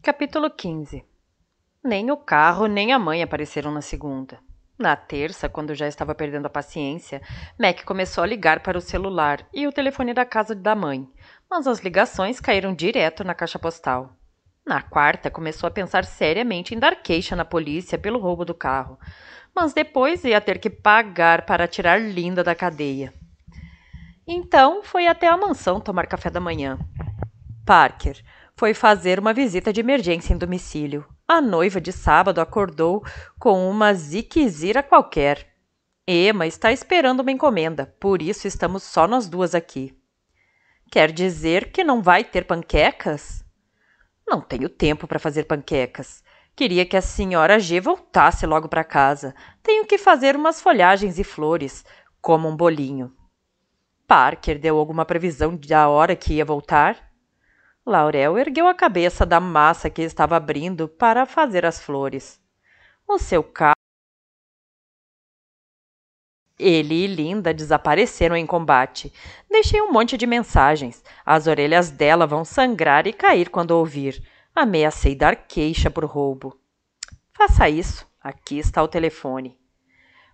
Capítulo 15 Nem o carro nem a mãe apareceram na segunda. Na terça, quando já estava perdendo a paciência, Mac começou a ligar para o celular e o telefone da casa da mãe, mas as ligações caíram direto na caixa postal. Na quarta, começou a pensar seriamente em dar queixa na polícia pelo roubo do carro, mas depois ia ter que pagar para tirar Linda da cadeia. Então, foi até a mansão tomar café da manhã. Parker, foi fazer uma visita de emergência em domicílio. A noiva de sábado acordou com uma ziquezira qualquer. Emma está esperando uma encomenda, por isso estamos só nós duas aqui. Quer dizer que não vai ter panquecas? Não tenho tempo para fazer panquecas. Queria que a senhora G voltasse logo para casa. Tenho que fazer umas folhagens e flores, como um bolinho. Parker deu alguma previsão da hora que ia voltar? Laurel ergueu a cabeça da massa que estava abrindo para fazer as flores. O seu carro. Ele e Linda desapareceram em combate. Deixei um monte de mensagens. As orelhas dela vão sangrar e cair quando ouvir. Ameacei dar queixa por roubo. Faça isso. Aqui está o telefone.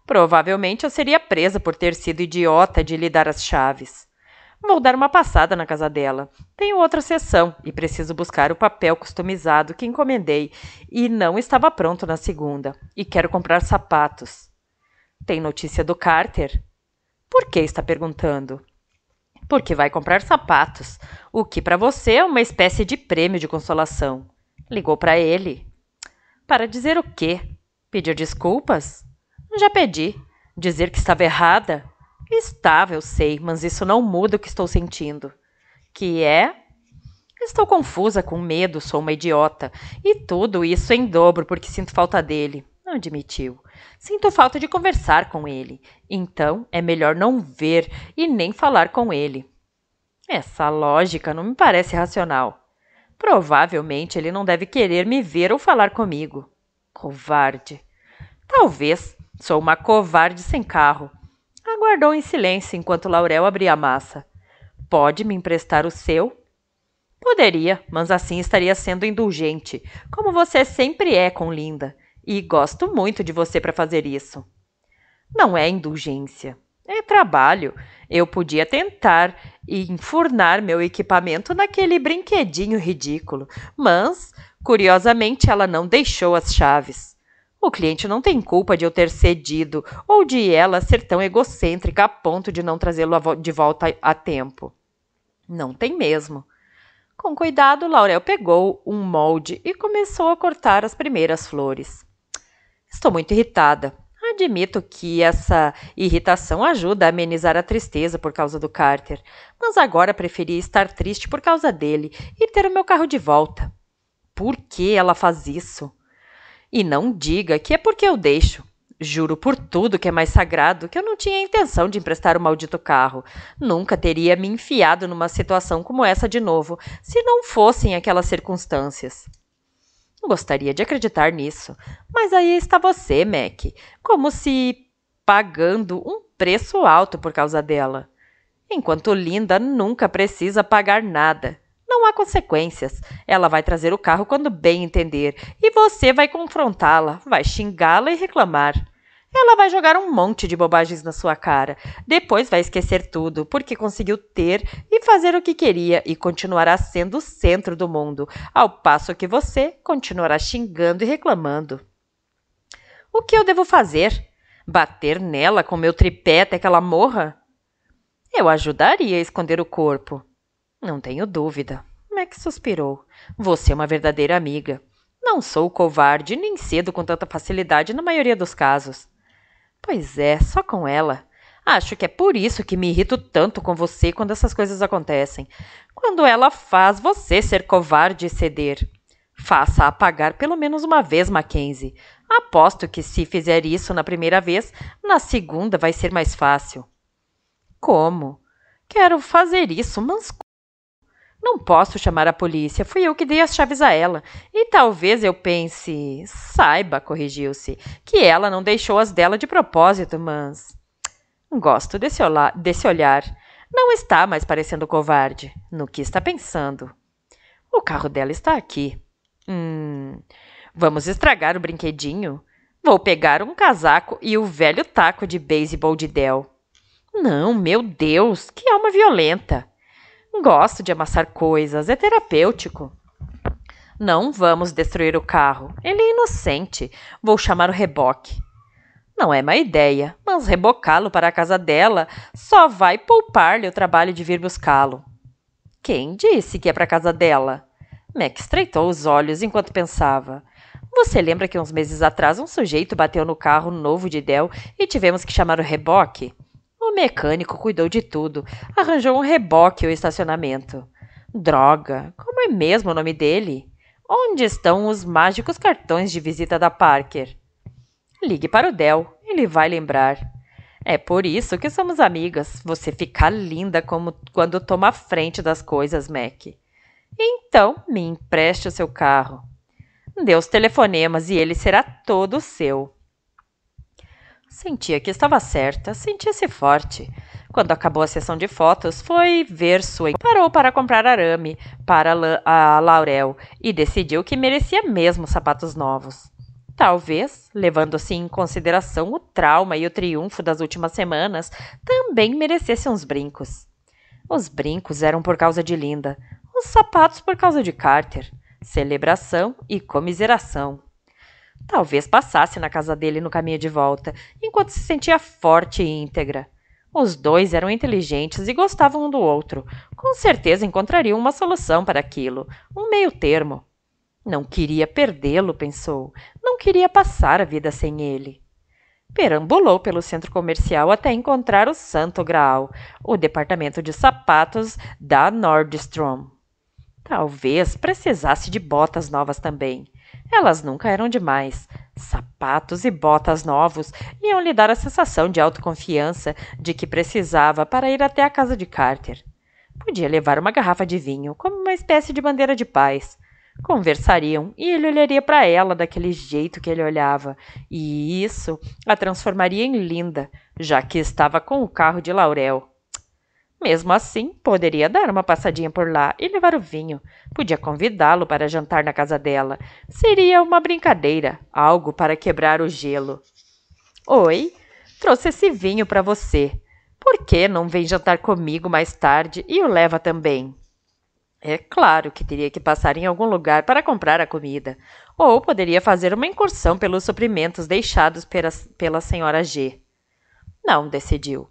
Provavelmente eu seria presa por ter sido idiota de lhe dar as chaves. Vou dar uma passada na casa dela. Tenho outra sessão e preciso buscar o papel customizado que encomendei e não estava pronto na segunda. E quero comprar sapatos. Tem notícia do Carter? Por que está perguntando? Porque vai comprar sapatos, o que para você é uma espécie de prêmio de consolação. Ligou para ele. Para dizer o quê? Pedir desculpas? Já pedi. Dizer que estava errada? Estava, eu sei, mas isso não muda o que estou sentindo. Que é? Estou confusa, com medo, sou uma idiota. E tudo isso em dobro porque sinto falta dele. Não admitiu. Sinto falta de conversar com ele. Então é melhor não ver e nem falar com ele. Essa lógica não me parece racional. Provavelmente ele não deve querer me ver ou falar comigo. Covarde. Talvez. Sou uma covarde sem carro. Aguardou em silêncio enquanto Laurel abria a massa. Pode me emprestar o seu? Poderia, mas assim estaria sendo indulgente, como você sempre é com Linda. E gosto muito de você para fazer isso. Não é indulgência, é trabalho. Eu podia tentar enfurnar meu equipamento naquele brinquedinho ridículo, mas, curiosamente, ela não deixou as chaves. O cliente não tem culpa de eu ter cedido ou de ela ser tão egocêntrica a ponto de não trazê-lo de volta a tempo. Não tem mesmo. Com cuidado, Laurel pegou um molde e começou a cortar as primeiras flores. Estou muito irritada. Admito que essa irritação ajuda a amenizar a tristeza por causa do Carter, mas agora preferia estar triste por causa dele e ter o meu carro de volta. Por que ela faz isso? E não diga que é porque eu deixo. Juro por tudo que é mais sagrado que eu não tinha intenção de emprestar o maldito carro. Nunca teria me enfiado numa situação como essa de novo, se não fossem aquelas circunstâncias. Gostaria de acreditar nisso, mas aí está você, Mac, como se pagando um preço alto por causa dela. Enquanto Linda nunca precisa pagar nada. Não há consequências. Ela vai trazer o carro quando bem entender e você vai confrontá-la, vai xingá-la e reclamar. Ela vai jogar um monte de bobagens na sua cara. Depois vai esquecer tudo, porque conseguiu ter e fazer o que queria e continuará sendo o centro do mundo, ao passo que você continuará xingando e reclamando. O que eu devo fazer? Bater nela com meu tripé até que ela morra? Eu ajudaria a esconder o corpo. Não tenho dúvida. Mac suspirou. Você é uma verdadeira amiga. Não sou covarde, nem cedo com tanta facilidade na maioria dos casos. Pois é, só com ela. Acho que é por isso que me irrito tanto com você quando essas coisas acontecem. Quando ela faz você ser covarde e ceder. Faça-a pagar pelo menos uma vez, Mackenzie. Aposto que se fizer isso na primeira vez, na segunda vai ser mais fácil. Como? Quero fazer isso, mas não posso chamar a polícia, fui eu que dei as chaves a ela. E talvez eu pense. Saiba, corrigiu-se, que ela não deixou as dela de propósito, mas. Gosto desse, olá, desse olhar. Não está mais parecendo covarde. No que está pensando? O carro dela está aqui. Hum. Vamos estragar o brinquedinho? Vou pegar um casaco e o velho taco de beisebol de Del. Não, meu Deus, que alma violenta! Gosto de amassar coisas, é terapêutico. Não vamos destruir o carro. Ele é inocente. Vou chamar o reboque. Não é má ideia, mas rebocá-lo para a casa dela só vai poupar-lhe o trabalho de vir buscá-lo. Quem disse que é para a casa dela? Mac estreitou os olhos enquanto pensava. Você lembra que uns meses atrás um sujeito bateu no carro novo de Dell e tivemos que chamar o reboque? O mecânico cuidou de tudo, arranjou um reboque e o estacionamento. Droga, como é mesmo o nome dele? Onde estão os mágicos cartões de visita da Parker? Ligue para o Del, ele vai lembrar. É por isso que somos amigas. Você fica linda como quando toma a frente das coisas, Mac. Então, me empreste o seu carro. Dê os telefonemas e ele será todo seu. Sentia que estava certa, sentia-se forte. Quando acabou a sessão de fotos, foi ver sua. Parou para comprar arame para a Laurel e decidiu que merecia mesmo sapatos novos. Talvez, levando-se em consideração o trauma e o triunfo das últimas semanas, também merecesse uns brincos. Os brincos eram por causa de Linda, os sapatos por causa de Carter. Celebração e comiseração. Talvez passasse na casa dele no caminho de volta, enquanto se sentia forte e íntegra. Os dois eram inteligentes e gostavam um do outro. Com certeza encontrariam uma solução para aquilo, um meio termo. Não queria perdê-lo, pensou. Não queria passar a vida sem ele. Perambulou pelo centro comercial até encontrar o Santo Graal, o departamento de sapatos da Nordstrom. Talvez precisasse de botas novas também. Elas nunca eram demais. Sapatos e botas novos iam lhe dar a sensação de autoconfiança de que precisava para ir até a casa de Carter. Podia levar uma garrafa de vinho, como uma espécie de bandeira de paz. Conversariam e ele olharia para ela daquele jeito que ele olhava, e isso a transformaria em linda, já que estava com o carro de Laurel. Mesmo assim, poderia dar uma passadinha por lá e levar o vinho. Podia convidá-lo para jantar na casa dela. Seria uma brincadeira, algo para quebrar o gelo. Oi, trouxe esse vinho para você. Por que não vem jantar comigo mais tarde e o leva também? É claro que teria que passar em algum lugar para comprar a comida, ou poderia fazer uma incursão pelos suprimentos deixados pela, pela senhora G. Não, decidiu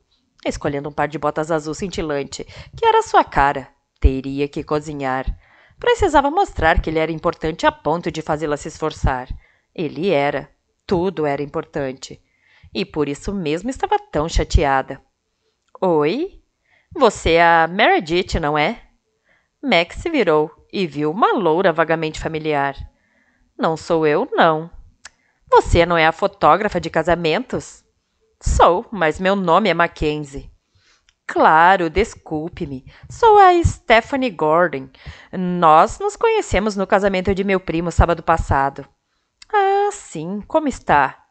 escolhendo um par de botas azul cintilante, que era sua cara. Teria que cozinhar. Precisava mostrar que ele era importante a ponto de fazê-la se esforçar. Ele era. Tudo era importante. E por isso mesmo estava tão chateada. Oi? Você é a Meredith, não é? Max se virou e viu uma loura vagamente familiar. Não sou eu, não. Você não é a fotógrafa de casamentos? Sou, mas meu nome é Mackenzie. Claro, desculpe-me. Sou a Stephanie Gordon. Nós nos conhecemos no casamento de meu primo sábado passado. Ah, sim, como está?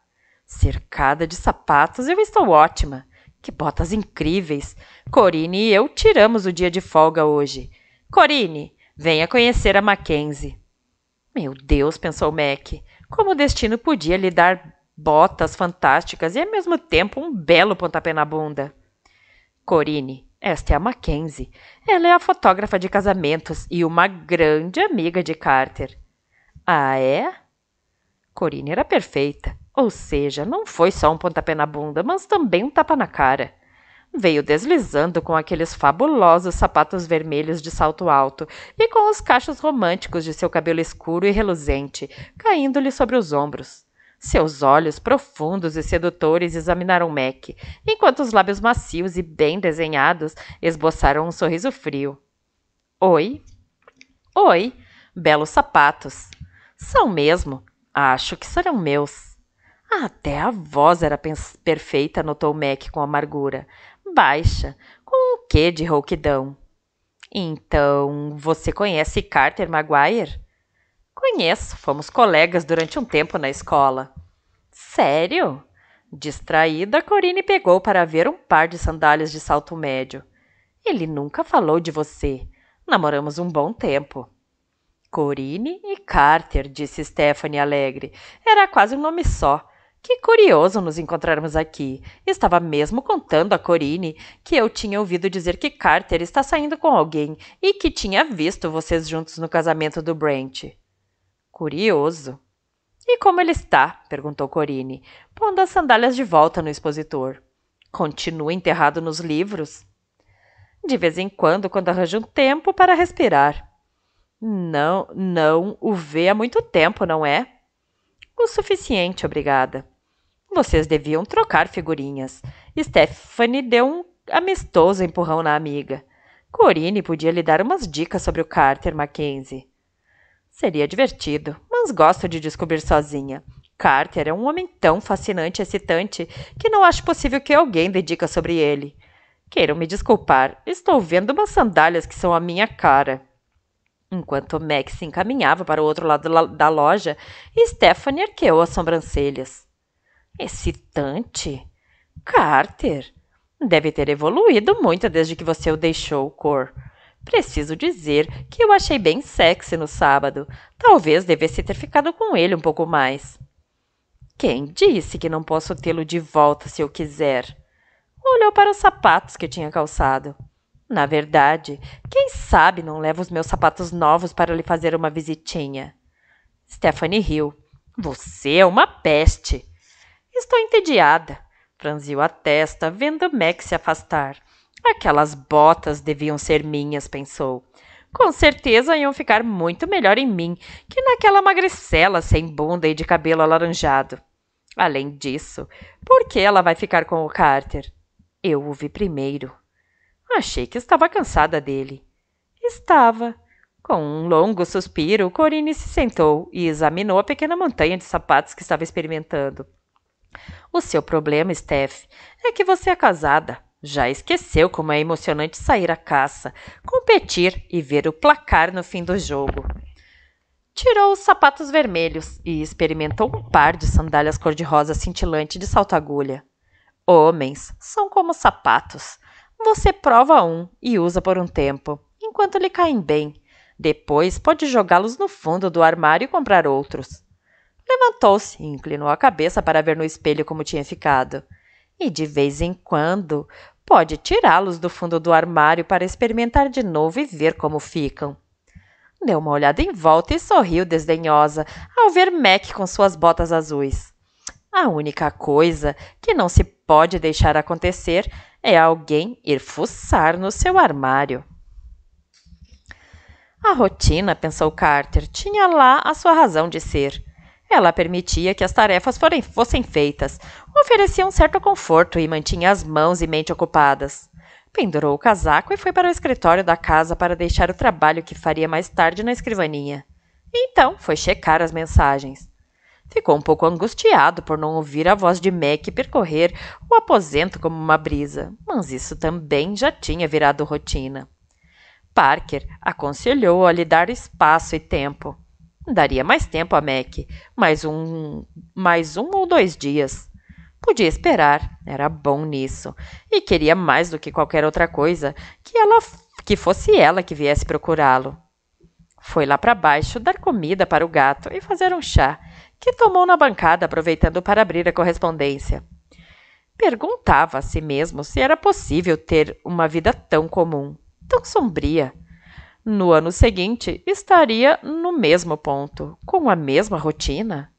Cercada de sapatos, eu estou ótima. Que botas incríveis! Corine e eu tiramos o dia de folga hoje. Corine, venha conhecer a Mackenzie. Meu Deus, pensou Mac, como o destino podia lhe dar botas fantásticas e, ao mesmo tempo, um belo pontapé na bunda. Corine, esta é a Mackenzie. Ela é a fotógrafa de casamentos e uma grande amiga de Carter. Ah, é? Corine era perfeita. Ou seja, não foi só um pontapé na bunda, mas também um tapa na cara. Veio deslizando com aqueles fabulosos sapatos vermelhos de salto alto e com os cachos românticos de seu cabelo escuro e reluzente, caindo-lhe sobre os ombros. Seus olhos profundos e sedutores examinaram Mac, enquanto os lábios macios e bem desenhados esboçaram um sorriso frio. Oi? Oi, belos sapatos. São mesmo. Acho que serão meus. Até a voz era perfeita, notou Mac com amargura. Baixa, com um quê de rouquidão. Então, você conhece Carter Maguire? Conheço, fomos colegas durante um tempo na escola. Sério? Distraída, Corine pegou para ver um par de sandálias de salto médio. Ele nunca falou de você. Namoramos um bom tempo. Corine e Carter, disse Stephanie alegre. Era quase um nome só. Que curioso nos encontrarmos aqui. Estava mesmo contando a Corine que eu tinha ouvido dizer que Carter está saindo com alguém e que tinha visto vocês juntos no casamento do Brent. Curioso. E como ele está? perguntou Corine, pondo as sandálias de volta no expositor. Continua enterrado nos livros? De vez em quando, quando arranja um tempo para respirar. Não, não o vê há muito tempo, não é? O suficiente, obrigada. Vocês deviam trocar figurinhas. Stephanie deu um amistoso empurrão na amiga. Corine podia lhe dar umas dicas sobre o Carter Mackenzie. Seria divertido, mas gosto de descobrir sozinha. Carter é um homem tão fascinante e excitante que não acho possível que alguém dedica sobre ele. Queiram me desculpar, estou vendo umas sandálias que são a minha cara. Enquanto Max se encaminhava para o outro lado da loja, Stephanie arqueou as sobrancelhas. Excitante? Carter? Deve ter evoluído muito desde que você o deixou, Cor. Preciso dizer que eu achei bem sexy no sábado. Talvez devesse ter ficado com ele um pouco mais. Quem disse que não posso tê-lo de volta se eu quiser? Olhou para os sapatos que tinha calçado. Na verdade, quem sabe não leva os meus sapatos novos para lhe fazer uma visitinha. Stephanie riu. Você é uma peste. Estou entediada. Franziu a testa, vendo Mac se afastar. Aquelas botas deviam ser minhas, pensou. Com certeza iam ficar muito melhor em mim que naquela magricela sem bunda e de cabelo alaranjado. Além disso, por que ela vai ficar com o Carter? Eu o vi primeiro. Achei que estava cansada dele. Estava. Com um longo suspiro, Corine se sentou e examinou a pequena montanha de sapatos que estava experimentando. O seu problema, Steph, é que você é casada. Já esqueceu como é emocionante sair à caça, competir e ver o placar no fim do jogo. Tirou os sapatos vermelhos e experimentou um par de sandálias cor-de-rosa cintilante de salto-agulha. Homens são como sapatos. Você prova um e usa por um tempo, enquanto lhe caem bem. Depois pode jogá-los no fundo do armário e comprar outros. Levantou-se e inclinou a cabeça para ver no espelho como tinha ficado. E de vez em quando Pode tirá-los do fundo do armário para experimentar de novo e ver como ficam. Deu uma olhada em volta e sorriu desdenhosa ao ver Mac com suas botas azuis. A única coisa que não se pode deixar acontecer é alguém ir fuçar no seu armário. A rotina, pensou Carter, tinha lá a sua razão de ser. Ela permitia que as tarefas forem, fossem feitas, oferecia um certo conforto e mantinha as mãos e mente ocupadas. Pendurou o casaco e foi para o escritório da casa para deixar o trabalho que faria mais tarde na escrivaninha. Então foi checar as mensagens. Ficou um pouco angustiado por não ouvir a voz de Mac percorrer o aposento como uma brisa, mas isso também já tinha virado rotina. Parker aconselhou a lhe dar espaço e tempo. Daria mais tempo a Mac, mais um, mais um ou dois dias. Podia esperar, era bom nisso, e queria mais do que qualquer outra coisa que ela que fosse ela que viesse procurá-lo. Foi lá para baixo dar comida para o gato e fazer um chá, que tomou na bancada, aproveitando para abrir a correspondência. Perguntava a si mesmo se era possível ter uma vida tão comum, tão sombria. No ano seguinte, estaria no mesmo ponto, com a mesma rotina.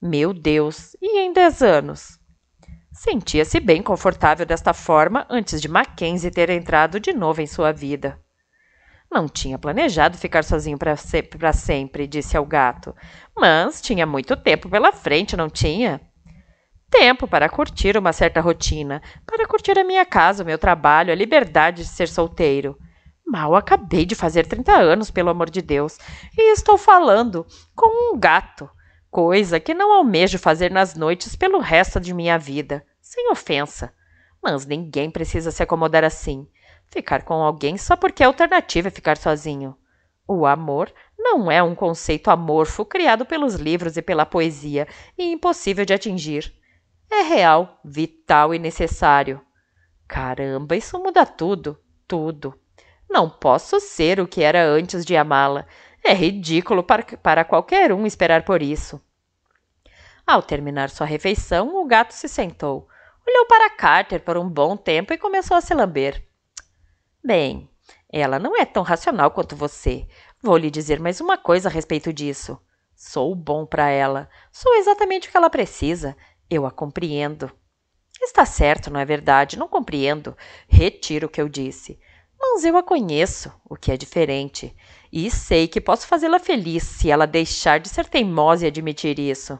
Meu Deus, e em 10 anos? Sentia-se bem confortável desta forma antes de Mackenzie ter entrado de novo em sua vida. Não tinha planejado ficar sozinho para sempre, disse ao gato, mas tinha muito tempo pela frente, não tinha? Tempo para curtir uma certa rotina, para curtir a minha casa, o meu trabalho, a liberdade de ser solteiro. Mal acabei de fazer 30 anos, pelo amor de Deus, e estou falando com um gato, coisa que não almejo fazer nas noites pelo resto de minha vida, sem ofensa. Mas ninguém precisa se acomodar assim. Ficar com alguém só porque a é alternativa é ficar sozinho. O amor não é um conceito amorfo criado pelos livros e pela poesia e impossível de atingir. É real, vital e necessário. Caramba, isso muda tudo, tudo. Não posso ser o que era antes de amá-la. É ridículo para, para qualquer um esperar por isso. Ao terminar sua refeição, o gato se sentou. Olhou para Carter por um bom tempo e começou a se lamber. Bem, ela não é tão racional quanto você. Vou lhe dizer mais uma coisa a respeito disso. Sou bom para ela. Sou exatamente o que ela precisa. Eu a compreendo. Está certo, não é verdade? Não compreendo. Retiro o que eu disse. Mas eu a conheço, o que é diferente, e sei que posso fazê-la feliz se ela deixar de ser teimosa e admitir isso.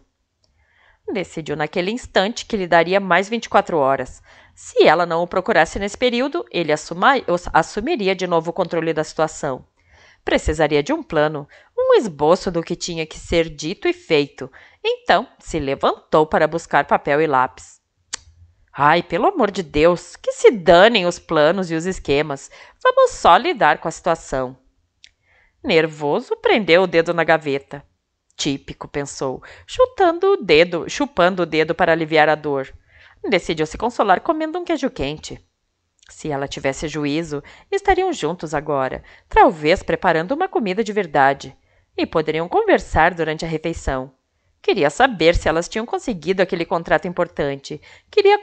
Decidiu naquele instante que lhe daria mais 24 horas. Se ela não o procurasse nesse período, ele assuma, assumiria de novo o controle da situação. Precisaria de um plano, um esboço do que tinha que ser dito e feito. Então, se levantou para buscar papel e lápis. Ai, pelo amor de Deus, que se danem os planos e os esquemas. Vamos só lidar com a situação. Nervoso, prendeu o dedo na gaveta. Típico, pensou, chutando o dedo, chupando o dedo para aliviar a dor. Decidiu se consolar comendo um queijo quente. Se ela tivesse juízo, estariam juntos agora, talvez preparando uma comida de verdade, e poderiam conversar durante a refeição. Queria saber se elas tinham conseguido aquele contrato importante. Queria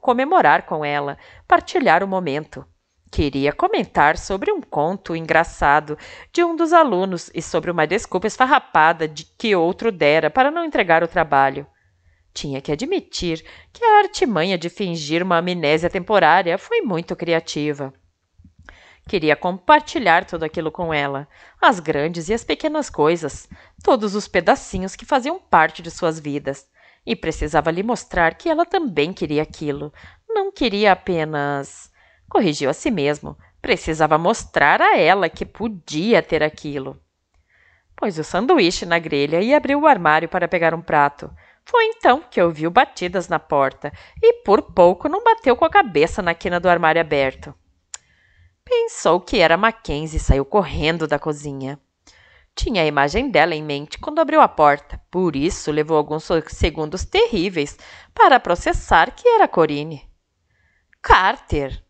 comemorar com ela, partilhar o momento. Queria comentar sobre um conto engraçado de um dos alunos e sobre uma desculpa esfarrapada de que outro dera para não entregar o trabalho. Tinha que admitir que a artimanha de fingir uma amnésia temporária foi muito criativa. Queria compartilhar tudo aquilo com ela, as grandes e as pequenas coisas, todos os pedacinhos que faziam parte de suas vidas. E precisava lhe mostrar que ela também queria aquilo. Não queria apenas. Corrigiu a si mesmo. Precisava mostrar a ela que podia ter aquilo. Pôs o sanduíche na grelha e abriu o armário para pegar um prato. Foi então que ouviu batidas na porta e por pouco não bateu com a cabeça na quina do armário aberto. Pensou que era Mackenzie e saiu correndo da cozinha. Tinha a imagem dela em mente quando abriu a porta, por isso levou alguns segundos terríveis para processar que era Corine. Carter!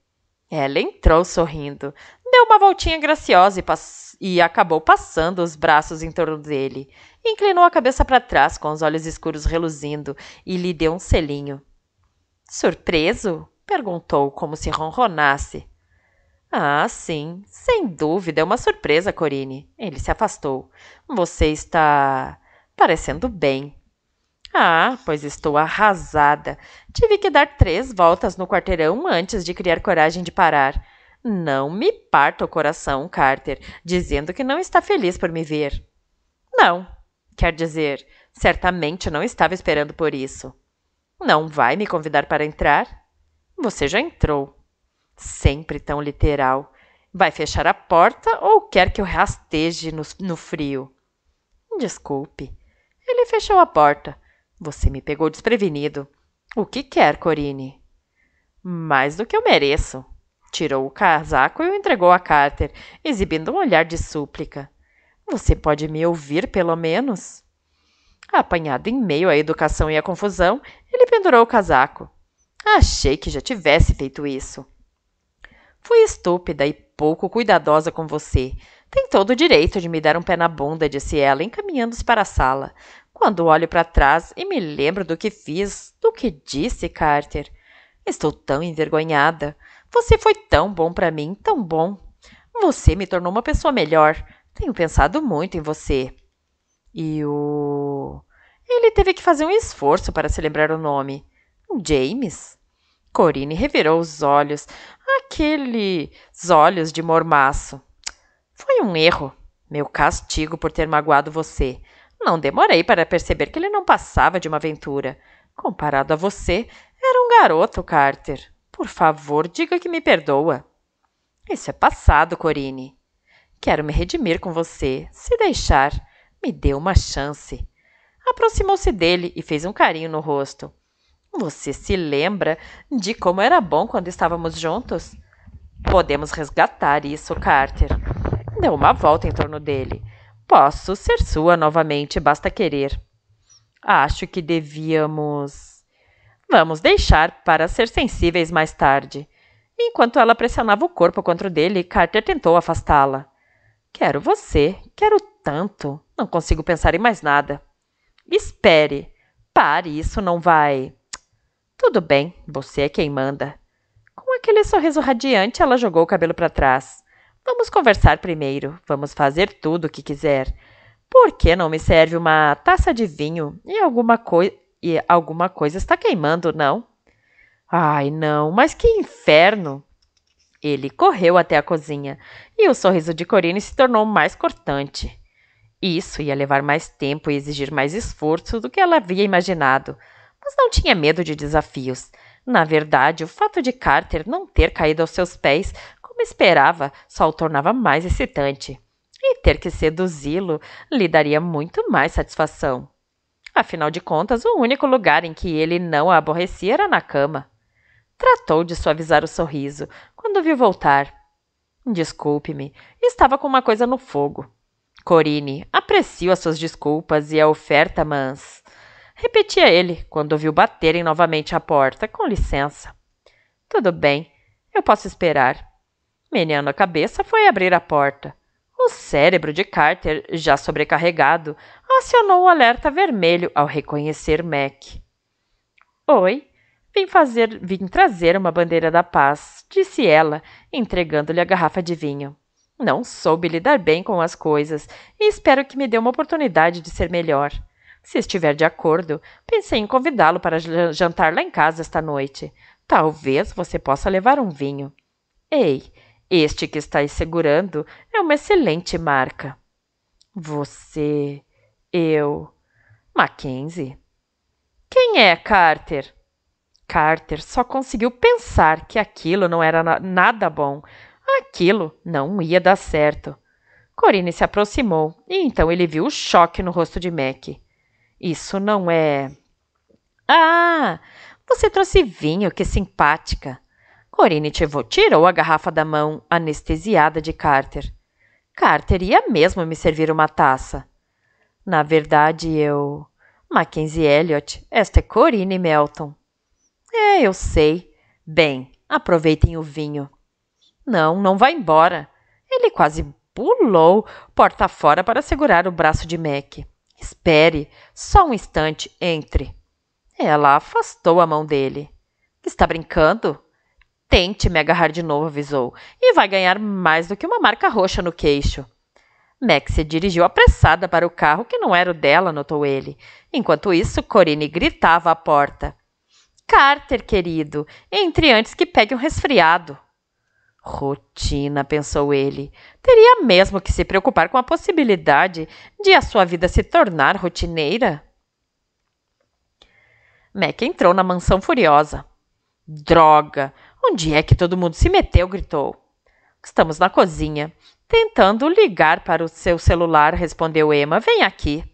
Ela entrou sorrindo, deu uma voltinha graciosa e, pass e acabou passando os braços em torno dele. Inclinou a cabeça para trás, com os olhos escuros reluzindo, e lhe deu um selinho. Surpreso? perguntou, como se ronronasse. Ah, sim, sem dúvida, é uma surpresa, Corine. Ele se afastou. Você está parecendo bem. Ah, pois estou arrasada. Tive que dar três voltas no quarteirão antes de criar coragem de parar. Não me parta o coração, Carter, dizendo que não está feliz por me ver. Não, quer dizer, certamente não estava esperando por isso. Não vai me convidar para entrar? Você já entrou sempre tão literal. Vai fechar a porta ou quer que eu rasteje no, no frio? Desculpe. Ele fechou a porta. Você me pegou desprevenido. O que quer, Corine? Mais do que eu mereço. Tirou o casaco e o entregou a Carter, exibindo um olhar de súplica. Você pode me ouvir, pelo menos? Apanhado em meio à educação e à confusão, ele pendurou o casaco. Achei que já tivesse feito isso. Fui estúpida e pouco cuidadosa com você. Tem todo o direito de me dar um pé na bunda, disse ela, encaminhando-se para a sala. Quando olho para trás e me lembro do que fiz, do que disse Carter. Estou tão envergonhada. Você foi tão bom para mim, tão bom. Você me tornou uma pessoa melhor. Tenho pensado muito em você. E o. Ele teve que fazer um esforço para se lembrar o nome. James? Corine revirou os olhos, aqueles olhos de mormaço. Foi um erro, meu castigo por ter magoado você. Não demorei para perceber que ele não passava de uma aventura. Comparado a você, era um garoto, Carter. Por favor, diga que me perdoa. Isso é passado, Corine. Quero me redimir com você, se deixar. Me dê uma chance. Aproximou-se dele e fez um carinho no rosto. Você se lembra de como era bom quando estávamos juntos? Podemos resgatar isso, Carter. Deu uma volta em torno dele. Posso ser sua novamente, basta querer. Acho que devíamos. Vamos deixar para ser sensíveis mais tarde. Enquanto ela pressionava o corpo contra o dele, Carter tentou afastá-la. Quero você, quero tanto. Não consigo pensar em mais nada. Espere, pare, isso não vai. Tudo bem, você é quem manda. Com aquele sorriso radiante, ela jogou o cabelo para trás. Vamos conversar primeiro. Vamos fazer tudo o que quiser. Por que não me serve uma taça de vinho e alguma coisa e alguma coisa está queimando, não? Ai, não, mas que inferno! Ele correu até a cozinha e o sorriso de Corine se tornou mais cortante. Isso ia levar mais tempo e exigir mais esforço do que ela havia imaginado mas não tinha medo de desafios. Na verdade, o fato de Carter não ter caído aos seus pés, como esperava, só o tornava mais excitante. E ter que seduzi-lo lhe daria muito mais satisfação. Afinal de contas, o único lugar em que ele não a aborrecia era na cama. Tratou de suavizar o sorriso quando viu voltar. Desculpe-me, estava com uma coisa no fogo. Corine aprecio as suas desculpas e a oferta, mas. Repetia ele quando ouviu baterem novamente a porta. Com licença. Tudo bem, eu posso esperar. Meneando a cabeça, foi abrir a porta. O cérebro de Carter, já sobrecarregado, acionou o alerta vermelho ao reconhecer Mac. Oi, vim fazer, vim trazer uma bandeira da paz, disse ela, entregando-lhe a garrafa de vinho. Não soube lidar bem com as coisas e espero que me dê uma oportunidade de ser melhor. Se estiver de acordo, pensei em convidá-lo para jantar lá em casa esta noite. Talvez você possa levar um vinho. Ei, este que está segurando é uma excelente marca. Você, eu, Mackenzie. Quem é Carter? Carter só conseguiu pensar que aquilo não era nada bom. Aquilo não ia dar certo. Corine se aproximou e então ele viu o choque no rosto de Mack. Isso não é. Ah! Você trouxe vinho, que simpática! Corinne Chevot tirou a garrafa da mão anestesiada de Carter. Carter ia mesmo me servir uma taça. Na verdade, eu. Mackenzie Elliot, esta é Corinne Melton. É, eu sei. Bem, aproveitem o vinho. Não, não vá embora. Ele quase pulou porta fora para segurar o braço de Mac. Espere, só um instante, entre. Ela afastou a mão dele. Está brincando? Tente me agarrar de novo, avisou, e vai ganhar mais do que uma marca roxa no queixo. Max se dirigiu apressada para o carro que não era o dela, notou ele. Enquanto isso, Corine gritava à porta. Carter, querido, entre antes que pegue um resfriado. Rotina, pensou ele. Teria mesmo que se preocupar com a possibilidade de a sua vida se tornar rotineira? Mac entrou na mansão furiosa. Droga! Onde é que todo mundo se meteu? gritou. Estamos na cozinha. Tentando ligar para o seu celular, respondeu Emma. Vem aqui.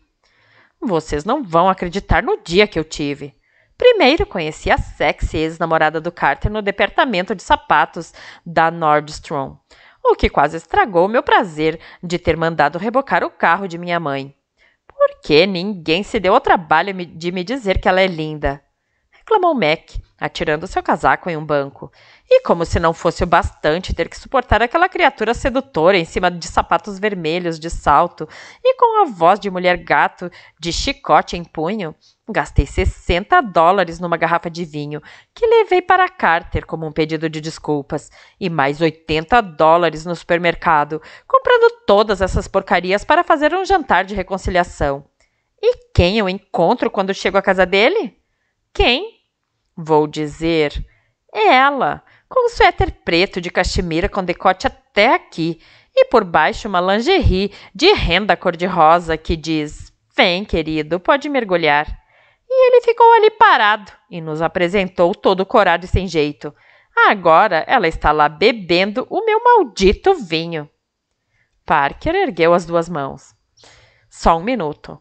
Vocês não vão acreditar no dia que eu tive. Primeiro, conheci a sexy ex-namorada do Carter no departamento de sapatos da Nordstrom, o que quase estragou meu prazer de ter mandado rebocar o carro de minha mãe. Por que ninguém se deu ao trabalho de me dizer que ela é linda? Reclamou Mac, atirando seu casaco em um banco. E como se não fosse o bastante ter que suportar aquela criatura sedutora em cima de sapatos vermelhos de salto e com a voz de mulher gato de chicote em punho, gastei 60 dólares numa garrafa de vinho que levei para Carter como um pedido de desculpas e mais 80 dólares no supermercado, comprando todas essas porcarias para fazer um jantar de reconciliação. E quem eu encontro quando chego à casa dele? Quem? Vou dizer. É ela, com um suéter preto de cachemira com decote até aqui e por baixo uma lingerie de renda cor-de-rosa que diz: Vem, querido, pode mergulhar. E ele ficou ali parado e nos apresentou todo corado e sem jeito. Agora ela está lá bebendo o meu maldito vinho. Parker ergueu as duas mãos. Só um minuto.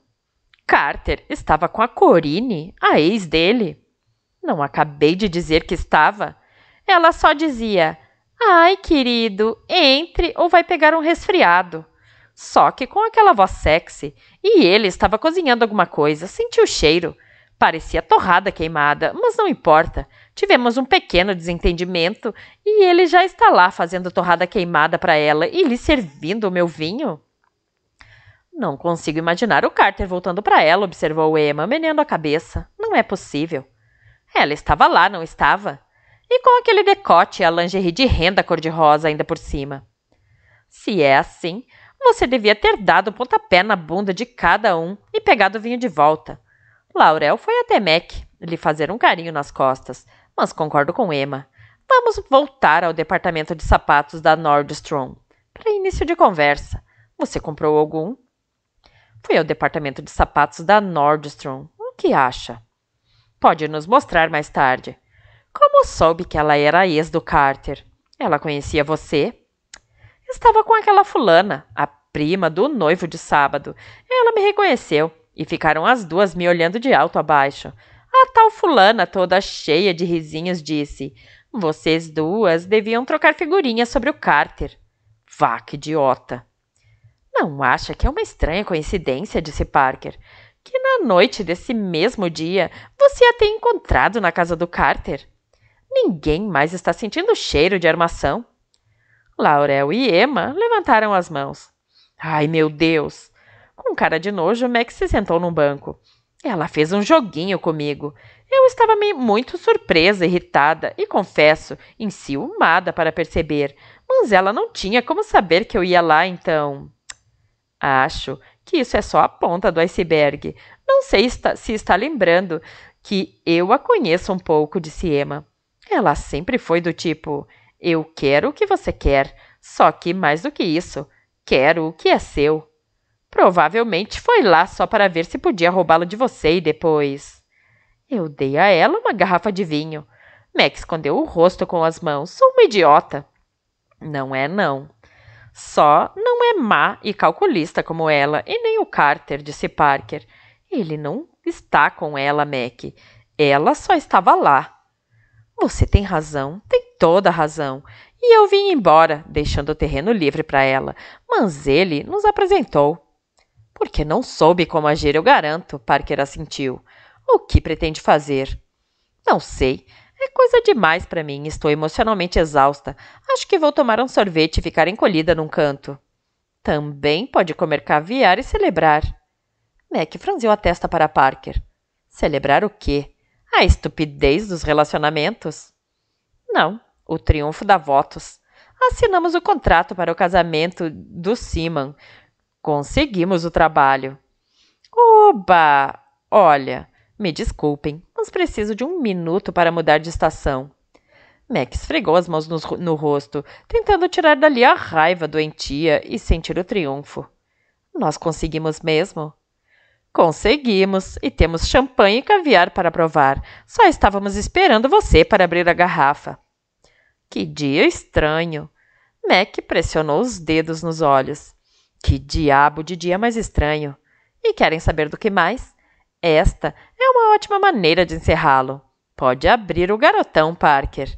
Carter estava com a Corine, a ex dele. Não acabei de dizer que estava. Ela só dizia: Ai, querido, entre ou vai pegar um resfriado. Só que com aquela voz sexy, e ele estava cozinhando alguma coisa, senti o cheiro. Parecia torrada queimada, mas não importa. Tivemos um pequeno desentendimento e ele já está lá fazendo torrada queimada para ela e lhe servindo o meu vinho. Não consigo imaginar o Carter voltando para ela, observou Emma, meneando a cabeça. Não é possível. Ela estava lá, não estava? E com aquele decote e a lingerie de renda cor-de-rosa ainda por cima. Se é assim, você devia ter dado um pontapé na bunda de cada um e pegado o vinho de volta. Laurel foi até Mac lhe fazer um carinho nas costas, mas concordo com Emma. Vamos voltar ao departamento de sapatos da Nordstrom. Para início de conversa, você comprou algum? Fui ao departamento de sapatos da Nordstrom. O que acha? Pode nos mostrar mais tarde. Como soube que ela era a ex do Carter? Ela conhecia você? Estava com aquela fulana, a prima do noivo de sábado. Ela me reconheceu e ficaram as duas me olhando de alto a baixo. A tal fulana, toda cheia de risinhos, disse: Vocês duas deviam trocar figurinhas sobre o Carter. Vá, que idiota! Não acha que é uma estranha coincidência? disse Parker que na noite desse mesmo dia você a tem encontrado na casa do Carter. Ninguém mais está sentindo o cheiro de armação. Laurel e Emma levantaram as mãos. Ai, meu Deus! Com cara de nojo, Max se sentou num banco. Ela fez um joguinho comigo. Eu estava muito surpresa, irritada e, confesso, enciumada para perceber, mas ela não tinha como saber que eu ia lá, então. Acho que isso é só a ponta do iceberg. Não sei se está lembrando que eu a conheço um pouco, disse Emma. Ela sempre foi do tipo: eu quero o que você quer, só que mais do que isso, quero o que é seu. Provavelmente foi lá só para ver se podia roubá-lo de você e depois. Eu dei a ela uma garrafa de vinho. Mac escondeu o rosto com as mãos. Sou uma idiota. Não é, não. Só não é má e calculista como ela, e nem o Carter, disse Parker. Ele não está com ela, Mac. Ela só estava lá. Você tem razão, tem toda razão. E eu vim embora, deixando o terreno livre para ela. Mas ele nos apresentou. Porque não soube como agir, eu garanto, Parker assentiu. O que pretende fazer? Não sei. É coisa demais para mim, estou emocionalmente exausta. Acho que vou tomar um sorvete e ficar encolhida num canto. Também pode comer caviar e celebrar. Mac franziu a testa para Parker. Celebrar o quê? A estupidez dos relacionamentos? Não, o triunfo da votos. Assinamos o contrato para o casamento do Siman. Conseguimos o trabalho. Oba! Olha, me desculpem, mas preciso de um minuto para mudar de estação. Mac esfregou as mãos no, no rosto, tentando tirar dali a raiva doentia e sentir o triunfo. Nós conseguimos mesmo? Conseguimos e temos champanhe e caviar para provar. Só estávamos esperando você para abrir a garrafa. Que dia estranho! Mac pressionou os dedos nos olhos. Que diabo de dia mais estranho! E querem saber do que mais? Esta é uma ótima maneira de encerrá-lo. Pode abrir o garotão, Parker.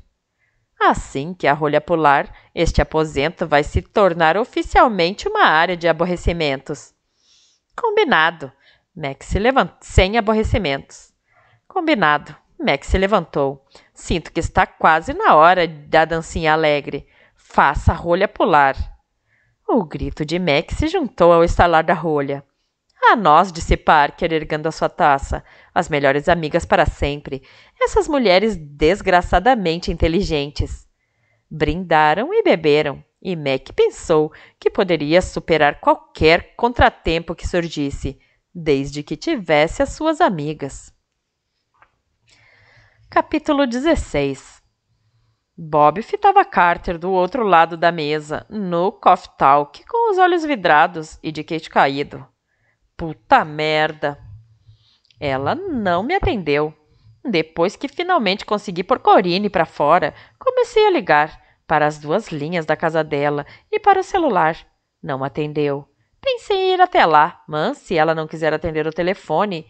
Assim que a rolha pular, este aposento vai se tornar oficialmente uma área de aborrecimentos. Combinado. Max se levantou sem aborrecimentos. Combinado. Max se levantou. Sinto que está quase na hora da dancinha alegre. Faça a rolha pular. O grito de Max se juntou ao estalar da rolha. A nós disse Parker ergando a sua taça. As melhores amigas para sempre. Essas mulheres desgraçadamente inteligentes. Brindaram e beberam, e Mac pensou que poderia superar qualquer contratempo que surgisse, desde que tivesse as suas amigas. Capítulo 16 Bob fitava Carter do outro lado da mesa, no coffee talk, com os olhos vidrados e de queixo caído. Puta merda! Ela não me atendeu. Depois que finalmente consegui pôr Corine para fora, comecei a ligar para as duas linhas da casa dela e para o celular. Não atendeu. Pensei em ir até lá, mas se ela não quiser atender o telefone,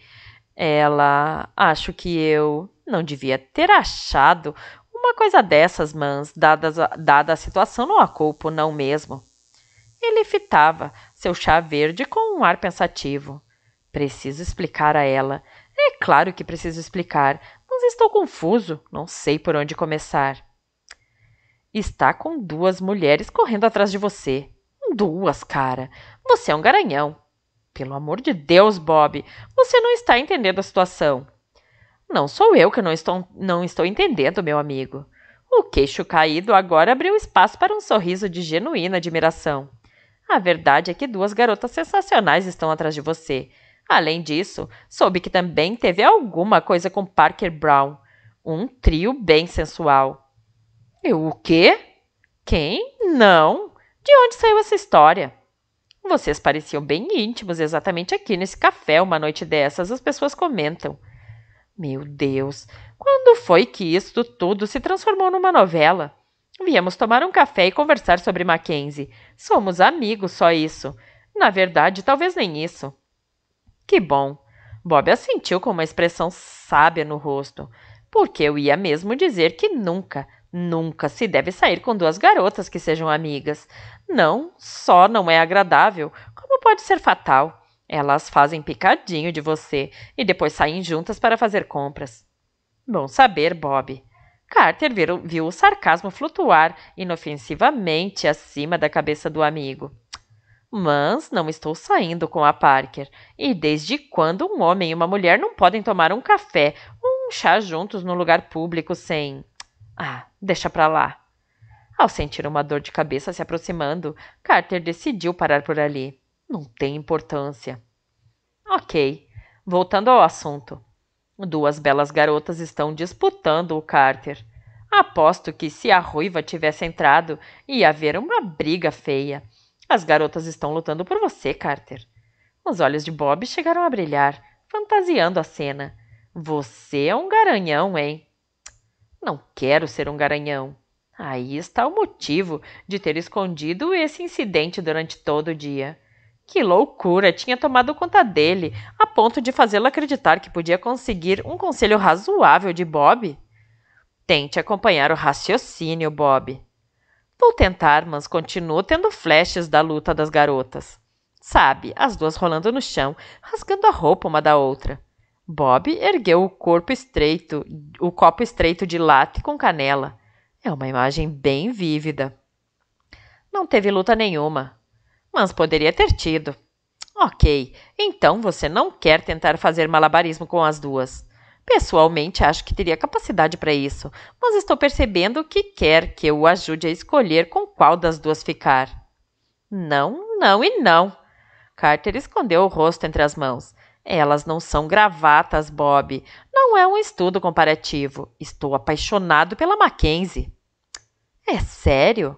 ela. Acho que eu não devia ter achado uma coisa dessas, mas dada a, dada a situação, não a culpo, não mesmo. Ele fitava, seu chá verde com um ar pensativo. Preciso explicar a ela. É claro que preciso explicar, mas estou confuso, não sei por onde começar. Está com duas mulheres correndo atrás de você. Duas, cara. Você é um garanhão. Pelo amor de Deus, Bob, você não está entendendo a situação. Não sou eu que não estou, não estou entendendo, meu amigo. O queixo caído agora abriu espaço para um sorriso de genuína admiração. A verdade é que duas garotas sensacionais estão atrás de você. Além disso, soube que também teve alguma coisa com Parker Brown. Um trio bem sensual. Eu o quê? Quem? Não. De onde saiu essa história? Vocês pareciam bem íntimos exatamente aqui nesse café uma noite dessas, as pessoas comentam. Meu Deus, quando foi que isso tudo se transformou numa novela? Viemos tomar um café e conversar sobre Mackenzie. Somos amigos, só isso. Na verdade, talvez nem isso. Que bom. Bob assentiu com uma expressão sábia no rosto, porque eu ia mesmo dizer que nunca, nunca se deve sair com duas garotas que sejam amigas. Não, só não é agradável, como pode ser fatal. Elas fazem picadinho de você e depois saem juntas para fazer compras. Bom saber, Bob. Carter viu, viu o sarcasmo flutuar inofensivamente acima da cabeça do amigo. Mas não estou saindo com a Parker. E desde quando um homem e uma mulher não podem tomar um café ou um chá juntos no lugar público sem. Ah, deixa pra lá. Ao sentir uma dor de cabeça se aproximando, Carter decidiu parar por ali. Não tem importância. Ok, voltando ao assunto. Duas belas garotas estão disputando o Carter. Aposto que se a ruiva tivesse entrado, ia haver uma briga feia. As garotas estão lutando por você, Carter. Os olhos de Bob chegaram a brilhar, fantasiando a cena. Você é um garanhão, hein? Não quero ser um garanhão. Aí está o motivo de ter escondido esse incidente durante todo o dia. Que loucura tinha tomado conta dele, a ponto de fazê-lo acreditar que podia conseguir um conselho razoável de Bob? Tente acompanhar o raciocínio, Bob. Vou tentar, mas continuo tendo flashes da luta das garotas. Sabe, as duas rolando no chão, rasgando a roupa uma da outra. Bob ergueu o corpo estreito, o copo estreito de latte com canela. É uma imagem bem vívida. Não teve luta nenhuma mas poderia ter tido. Ok, então você não quer tentar fazer malabarismo com as duas. Pessoalmente, acho que teria capacidade para isso, mas estou percebendo que quer que eu o ajude a escolher com qual das duas ficar. Não, não e não. Carter escondeu o rosto entre as mãos. Elas não são gravatas, Bob. Não é um estudo comparativo. Estou apaixonado pela Mackenzie. É sério?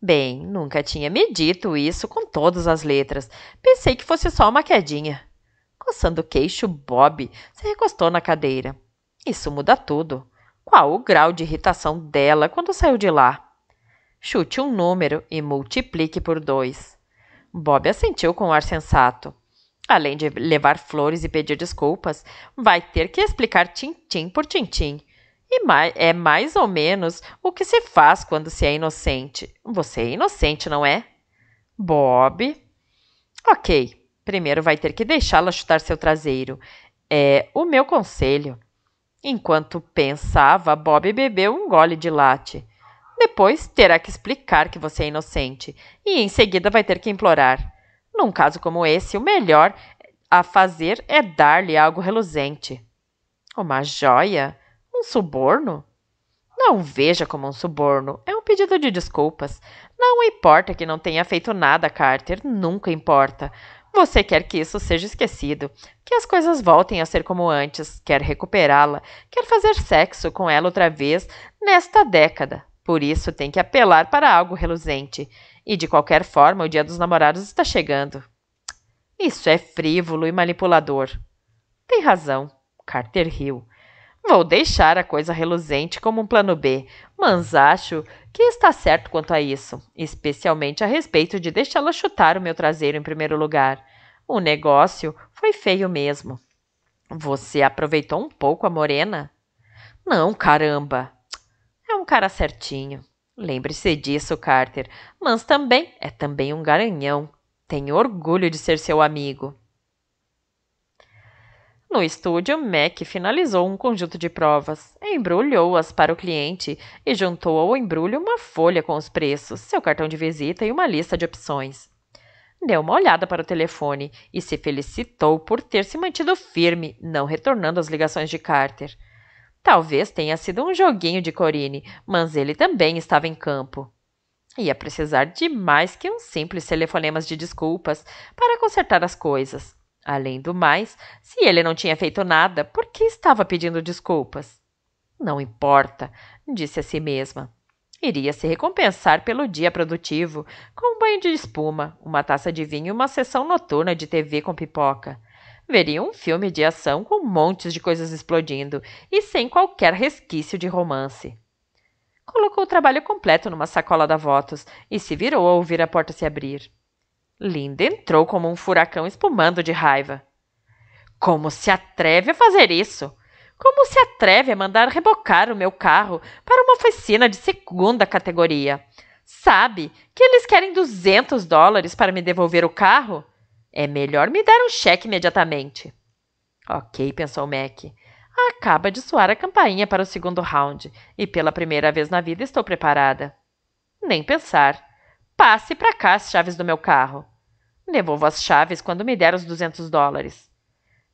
Bem, nunca tinha me dito isso com todas as letras. Pensei que fosse só uma quedinha. Coçando o queixo, Bob se recostou na cadeira. Isso muda tudo. Qual o grau de irritação dela quando saiu de lá? Chute um número e multiplique por dois. Bob assentiu com um ar sensato. Além de levar flores e pedir desculpas, vai ter que explicar tintim por tintim e mais, é mais ou menos o que se faz quando se é inocente. Você é inocente, não é? Bob. Ok, primeiro vai ter que deixá-la chutar seu traseiro. É o meu conselho. Enquanto pensava, Bob bebeu um gole de latte. Depois terá que explicar que você é inocente e em seguida vai ter que implorar. Num caso como esse, o melhor a fazer é dar-lhe algo reluzente. Uma joia? Um suborno? Não veja como um suborno. É um pedido de desculpas. Não importa que não tenha feito nada, Carter. Nunca importa. Você quer que isso seja esquecido, que as coisas voltem a ser como antes, quer recuperá-la, quer fazer sexo com ela outra vez nesta década. Por isso tem que apelar para algo reluzente. E de qualquer forma, o Dia dos Namorados está chegando. Isso é frívolo e manipulador. Tem razão. Carter riu. Vou deixar a coisa reluzente como um plano B, mas acho que está certo quanto a isso, especialmente a respeito de deixá-la chutar o meu traseiro em primeiro lugar. O negócio foi feio mesmo. Você aproveitou um pouco a morena? Não, caramba! É um cara certinho. Lembre-se disso, Carter, mas também é também um garanhão. Tenho orgulho de ser seu amigo. No estúdio, Mac finalizou um conjunto de provas, embrulhou-as para o cliente e juntou ao embrulho uma folha com os preços, seu cartão de visita e uma lista de opções. Deu uma olhada para o telefone e se felicitou por ter se mantido firme, não retornando às ligações de Carter. Talvez tenha sido um joguinho de Corine, mas ele também estava em campo. Ia precisar de mais que uns simples telefonemas de desculpas para consertar as coisas. Além do mais, se ele não tinha feito nada, por que estava pedindo desculpas? Não importa, disse a si mesma. Iria se recompensar pelo dia produtivo, com um banho de espuma, uma taça de vinho e uma sessão noturna de TV com pipoca. Veria um filme de ação com montes de coisas explodindo e sem qualquer resquício de romance. Colocou o trabalho completo numa sacola da Votos e se virou ao ouvir a porta se abrir. Linda entrou como um furacão espumando de raiva. Como se atreve a fazer isso? Como se atreve a mandar rebocar o meu carro para uma oficina de segunda categoria? Sabe que eles querem 200 dólares para me devolver o carro? É melhor me dar um cheque imediatamente. Ok, pensou Mac. Acaba de soar a campainha para o segundo round e pela primeira vez na vida estou preparada. Nem pensar. Passe para cá as chaves do meu carro. Devolvo as chaves quando me der os 200 dólares.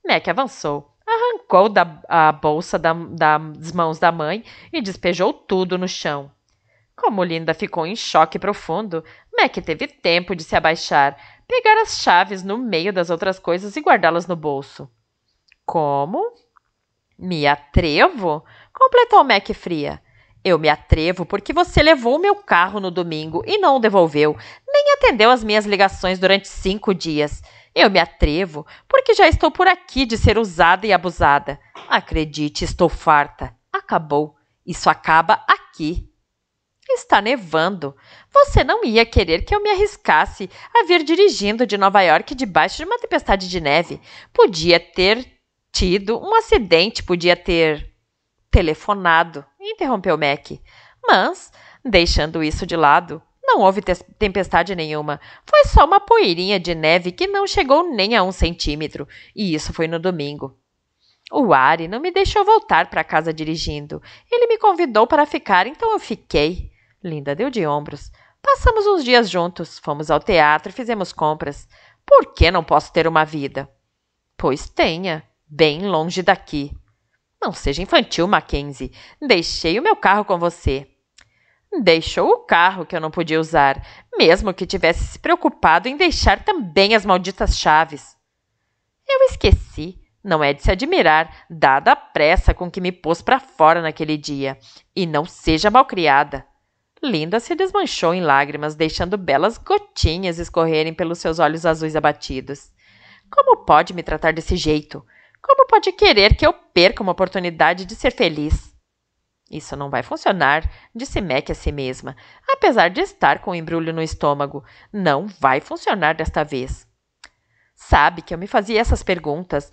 Mac avançou, arrancou da, a bolsa da, da, das mãos da mãe e despejou tudo no chão. Como Linda ficou em choque profundo, Mac teve tempo de se abaixar, pegar as chaves no meio das outras coisas e guardá-las no bolso. Como? Me atrevo? Completou Mac fria. Eu me atrevo porque você levou meu carro no domingo e não o devolveu, nem atendeu as minhas ligações durante cinco dias. Eu me atrevo porque já estou por aqui de ser usada e abusada. Acredite, estou farta. Acabou. Isso acaba aqui. Está nevando. Você não ia querer que eu me arriscasse a vir dirigindo de Nova York debaixo de uma tempestade de neve. Podia ter tido um acidente, podia ter telefonado, interrompeu Mac. Mas, deixando isso de lado, não houve tempestade nenhuma. Foi só uma poeirinha de neve que não chegou nem a um centímetro, e isso foi no domingo. O Ari não me deixou voltar para casa dirigindo. Ele me convidou para ficar, então eu fiquei. Linda deu de ombros. Passamos uns dias juntos, fomos ao teatro, fizemos compras. Por que não posso ter uma vida? Pois tenha, bem longe daqui. Não seja infantil, Mackenzie. Deixei o meu carro com você. Deixou o carro que eu não podia usar, mesmo que tivesse se preocupado em deixar também as malditas chaves. Eu esqueci. Não é de se admirar, dada a pressa com que me pôs para fora naquele dia. E não seja malcriada. Linda se desmanchou em lágrimas, deixando belas gotinhas escorrerem pelos seus olhos azuis abatidos. Como pode me tratar desse jeito? Como pode querer que eu perca uma oportunidade de ser feliz? Isso não vai funcionar, disse Mac a si mesma, apesar de estar com um embrulho no estômago. Não vai funcionar desta vez. Sabe que eu me fazia essas perguntas,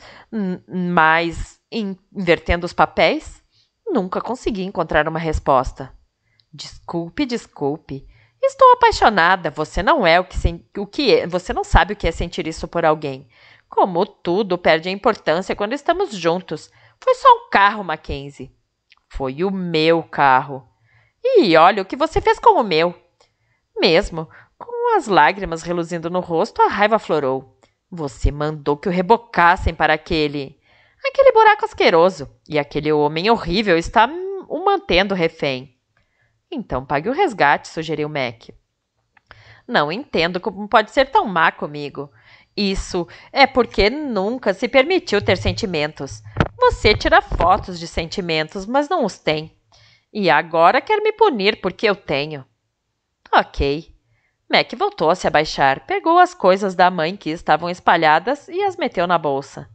mas, invertendo os papéis, nunca consegui encontrar uma resposta. Desculpe, desculpe. Estou apaixonada. Você não é o que, o que é. você não sabe o que é sentir isso por alguém. Como tudo perde importância quando estamos juntos. Foi só um carro, Mackenzie. Foi o meu carro. E olha o que você fez com o meu. Mesmo, com as lágrimas reluzindo no rosto, a raiva aflorou. Você mandou que o rebocassem para aquele. aquele buraco asqueroso. E aquele homem horrível está o mantendo refém. Então pague o resgate, sugeriu Mac. Não entendo como pode ser tão má comigo isso é porque nunca se permitiu ter sentimentos. Você tira fotos de sentimentos, mas não os tem. E agora quer me punir porque eu tenho. Ok. Mac voltou a se abaixar, pegou as coisas da mãe que estavam espalhadas e as meteu na bolsa.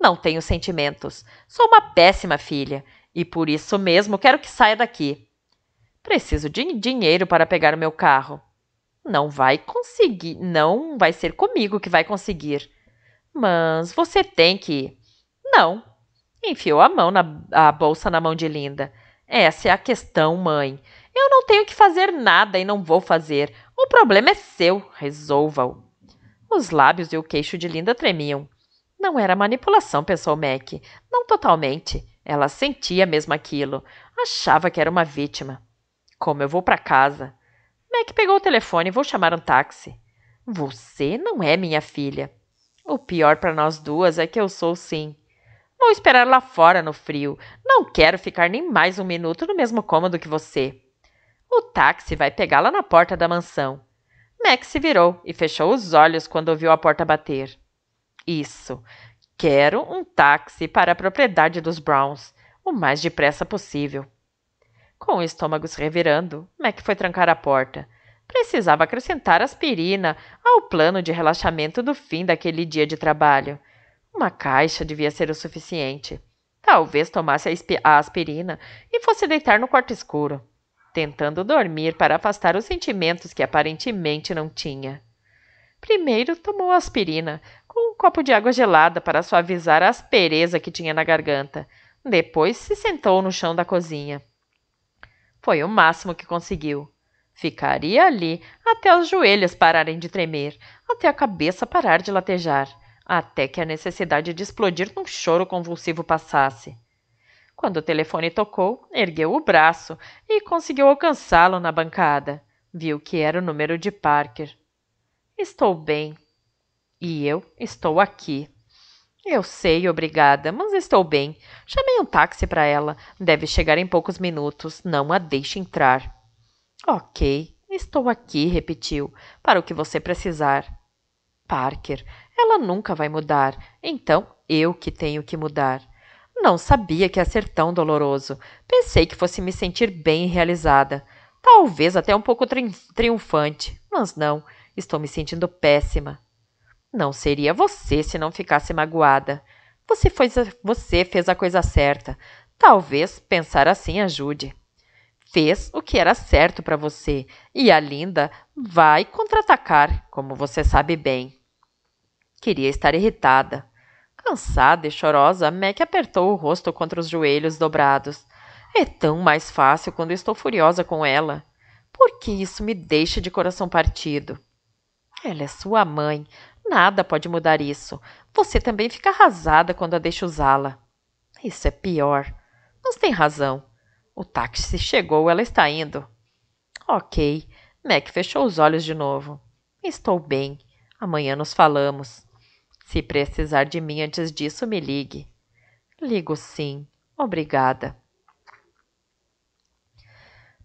Não tenho sentimentos. Sou uma péssima filha e por isso mesmo quero que saia daqui. Preciso de dinheiro para pegar o meu carro. Não vai conseguir, não vai ser comigo que vai conseguir. Mas você tem que. Não. Enfiou a mão na a bolsa na mão de Linda. Essa é a questão, mãe. Eu não tenho que fazer nada e não vou fazer. O problema é seu. Resolva-o. Os lábios e o queixo de Linda tremiam. Não era manipulação, pensou Mac. Não totalmente. Ela sentia mesmo aquilo. Achava que era uma vítima. Como eu vou para casa? Mac pegou o telefone. Vou chamar um táxi. Você não é minha filha. O pior para nós duas é que eu sou sim. Vou esperar lá fora no frio. Não quero ficar nem mais um minuto no mesmo cômodo que você. O táxi vai pegá-la na porta da mansão. Mac se virou e fechou os olhos quando ouviu a porta bater. Isso. Quero um táxi para a propriedade dos Browns, o mais depressa possível. Com o estômago se revirando, Mac foi trancar a porta. Precisava acrescentar aspirina ao plano de relaxamento do fim daquele dia de trabalho. Uma caixa devia ser o suficiente. Talvez tomasse a aspirina e fosse deitar no quarto escuro, tentando dormir para afastar os sentimentos que aparentemente não tinha. Primeiro tomou aspirina, com um copo de água gelada para suavizar a aspereza que tinha na garganta. Depois se sentou no chão da cozinha. Foi o máximo que conseguiu. Ficaria ali até os joelhos pararem de tremer, até a cabeça parar de latejar, até que a necessidade de explodir num choro convulsivo passasse. Quando o telefone tocou, ergueu o braço e conseguiu alcançá-lo na bancada. Viu que era o número de Parker. Estou bem. E eu estou aqui. Eu sei, obrigada, mas estou bem. Chamei um táxi para ela. Deve chegar em poucos minutos. Não a deixe entrar. Ok, estou aqui, repetiu, para o que você precisar. Parker, ela nunca vai mudar. Então, eu que tenho que mudar. Não sabia que ia ser tão doloroso. Pensei que fosse me sentir bem realizada. Talvez até um pouco tri triunfante, mas não. Estou me sentindo péssima. Não seria você se não ficasse magoada. Você, foi, você fez a coisa certa. Talvez pensar assim ajude. Fez o que era certo para você e a Linda vai contra-atacar, como você sabe bem. Queria estar irritada. Cansada e chorosa, Mac apertou o rosto contra os joelhos dobrados. É tão mais fácil quando estou furiosa com ela. Por que isso me deixa de coração partido? Ela é sua mãe, Nada pode mudar isso. Você também fica arrasada quando a deixa usá-la. Isso é pior. Mas tem razão. O táxi chegou, ela está indo. Ok. Mac fechou os olhos de novo. Estou bem. Amanhã nos falamos. Se precisar de mim antes disso, me ligue. Ligo sim. Obrigada.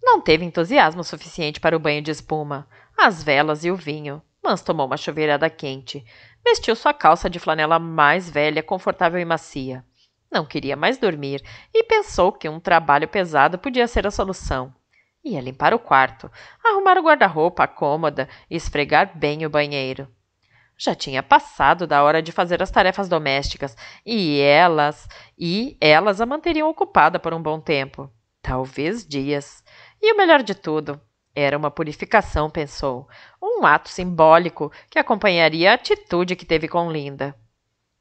Não teve entusiasmo suficiente para o banho de espuma, as velas e o vinho. Mans tomou uma chuveirada quente. Vestiu sua calça de flanela mais velha, confortável e macia. Não queria mais dormir e pensou que um trabalho pesado podia ser a solução. Ia limpar o quarto, arrumar o guarda-roupa, a cômoda e esfregar bem o banheiro. Já tinha passado da hora de fazer as tarefas domésticas e elas e elas a manteriam ocupada por um bom tempo, talvez dias. E o melhor de tudo, era uma purificação, pensou, um ato simbólico que acompanharia a atitude que teve com Linda.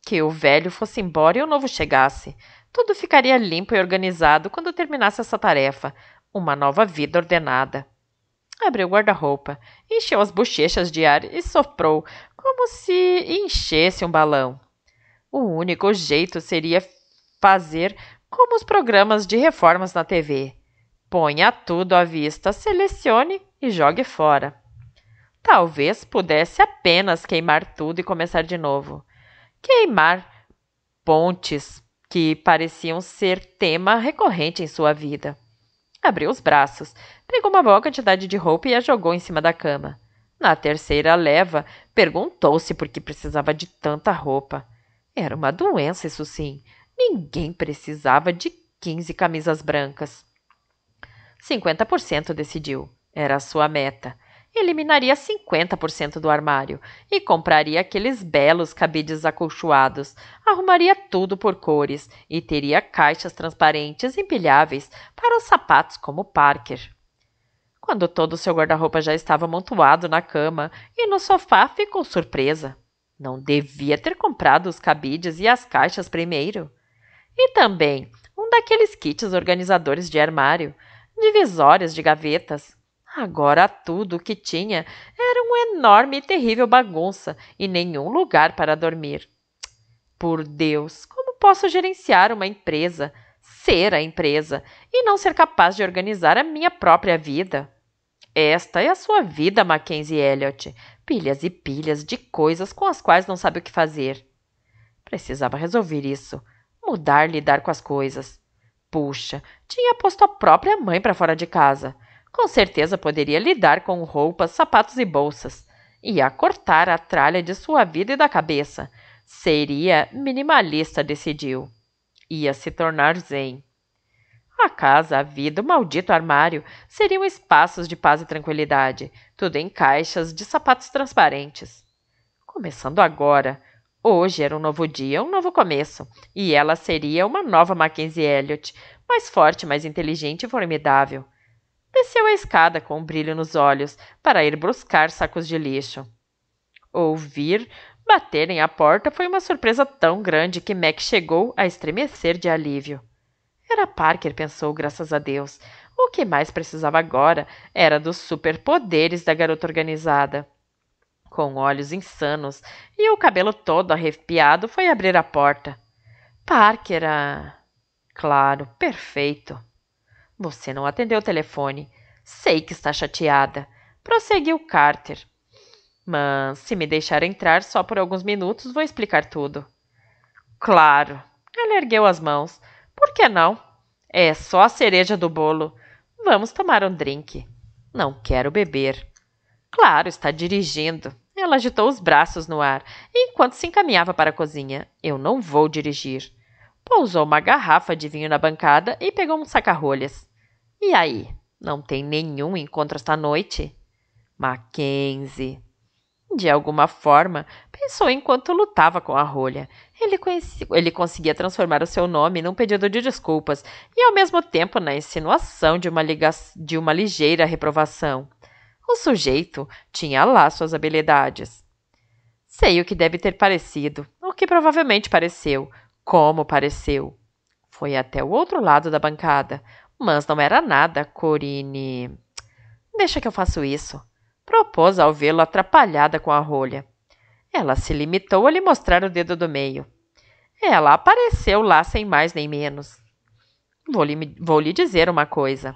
Que o velho fosse embora e o novo chegasse. Tudo ficaria limpo e organizado quando terminasse essa tarefa. Uma nova vida ordenada. Abriu o guarda-roupa, encheu as bochechas de ar e soprou, como se enchesse um balão. O único jeito seria fazer como os programas de reformas na TV. Ponha tudo à vista, selecione e jogue fora. Talvez pudesse apenas queimar tudo e começar de novo. Queimar pontes que pareciam ser tema recorrente em sua vida. Abriu os braços, pegou uma boa quantidade de roupa e a jogou em cima da cama. Na terceira leva, perguntou-se por que precisava de tanta roupa. Era uma doença, isso sim. Ninguém precisava de 15 camisas brancas. 50% decidiu. Era a sua meta. Eliminaria 50% do armário e compraria aqueles belos cabides acolchoados, arrumaria tudo por cores e teria caixas transparentes empilháveis para os sapatos como Parker. Quando todo o seu guarda-roupa já estava amontoado na cama e no sofá, ficou surpresa. Não devia ter comprado os cabides e as caixas primeiro. E também um daqueles kits organizadores de armário – divisórias de gavetas. Agora tudo o que tinha era uma enorme e terrível bagunça e nenhum lugar para dormir. Por Deus, como posso gerenciar uma empresa, ser a empresa e não ser capaz de organizar a minha própria vida? Esta é a sua vida, Mackenzie Elliot. Pilhas e pilhas de coisas com as quais não sabe o que fazer. Precisava resolver isso, mudar lidar com as coisas. Puxa, tinha posto a própria mãe para fora de casa. Com certeza poderia lidar com roupas, sapatos e bolsas. Ia cortar a tralha de sua vida e da cabeça. Seria minimalista, decidiu. Ia se tornar zen. A casa, a vida, o maldito armário seriam espaços de paz e tranquilidade, tudo em caixas de sapatos transparentes. Começando agora, Hoje era um novo dia, um novo começo, e ela seria uma nova Mackenzie Elliot, mais forte, mais inteligente e formidável. Desceu a escada com um brilho nos olhos para ir buscar sacos de lixo. Ouvir baterem à porta foi uma surpresa tão grande que Mac chegou a estremecer de alívio. Era Parker, pensou, graças a Deus. O que mais precisava agora era dos superpoderes da garota organizada com olhos insanos e o cabelo todo arrepiado, foi abrir a porta. Parker, ah... Claro, perfeito. Você não atendeu o telefone. Sei que está chateada. Prosseguiu Carter. Mas se me deixar entrar só por alguns minutos, vou explicar tudo. Claro. Ela ergueu as mãos. Por que não? É só a cereja do bolo. Vamos tomar um drink. Não quero beber. Claro, está dirigindo. Ela agitou os braços no ar enquanto se encaminhava para a cozinha. Eu não vou dirigir. Pousou uma garrafa de vinho na bancada e pegou um saca-rolhas. E aí? Não tem nenhum encontro esta noite? Mackenzie. De alguma forma, pensou enquanto lutava com a rolha. Ele, conhecia, ele conseguia transformar o seu nome num pedido de desculpas e, ao mesmo tempo, na insinuação de uma, liga, de uma ligeira reprovação. O sujeito tinha lá suas habilidades. Sei o que deve ter parecido, o que provavelmente pareceu, como pareceu. Foi até o outro lado da bancada, mas não era nada, Corine. Deixa que eu faço isso. Propôs ao vê-lo atrapalhada com a rolha. Ela se limitou a lhe mostrar o dedo do meio. Ela apareceu lá sem mais nem menos. Vou lhe, vou lhe dizer uma coisa.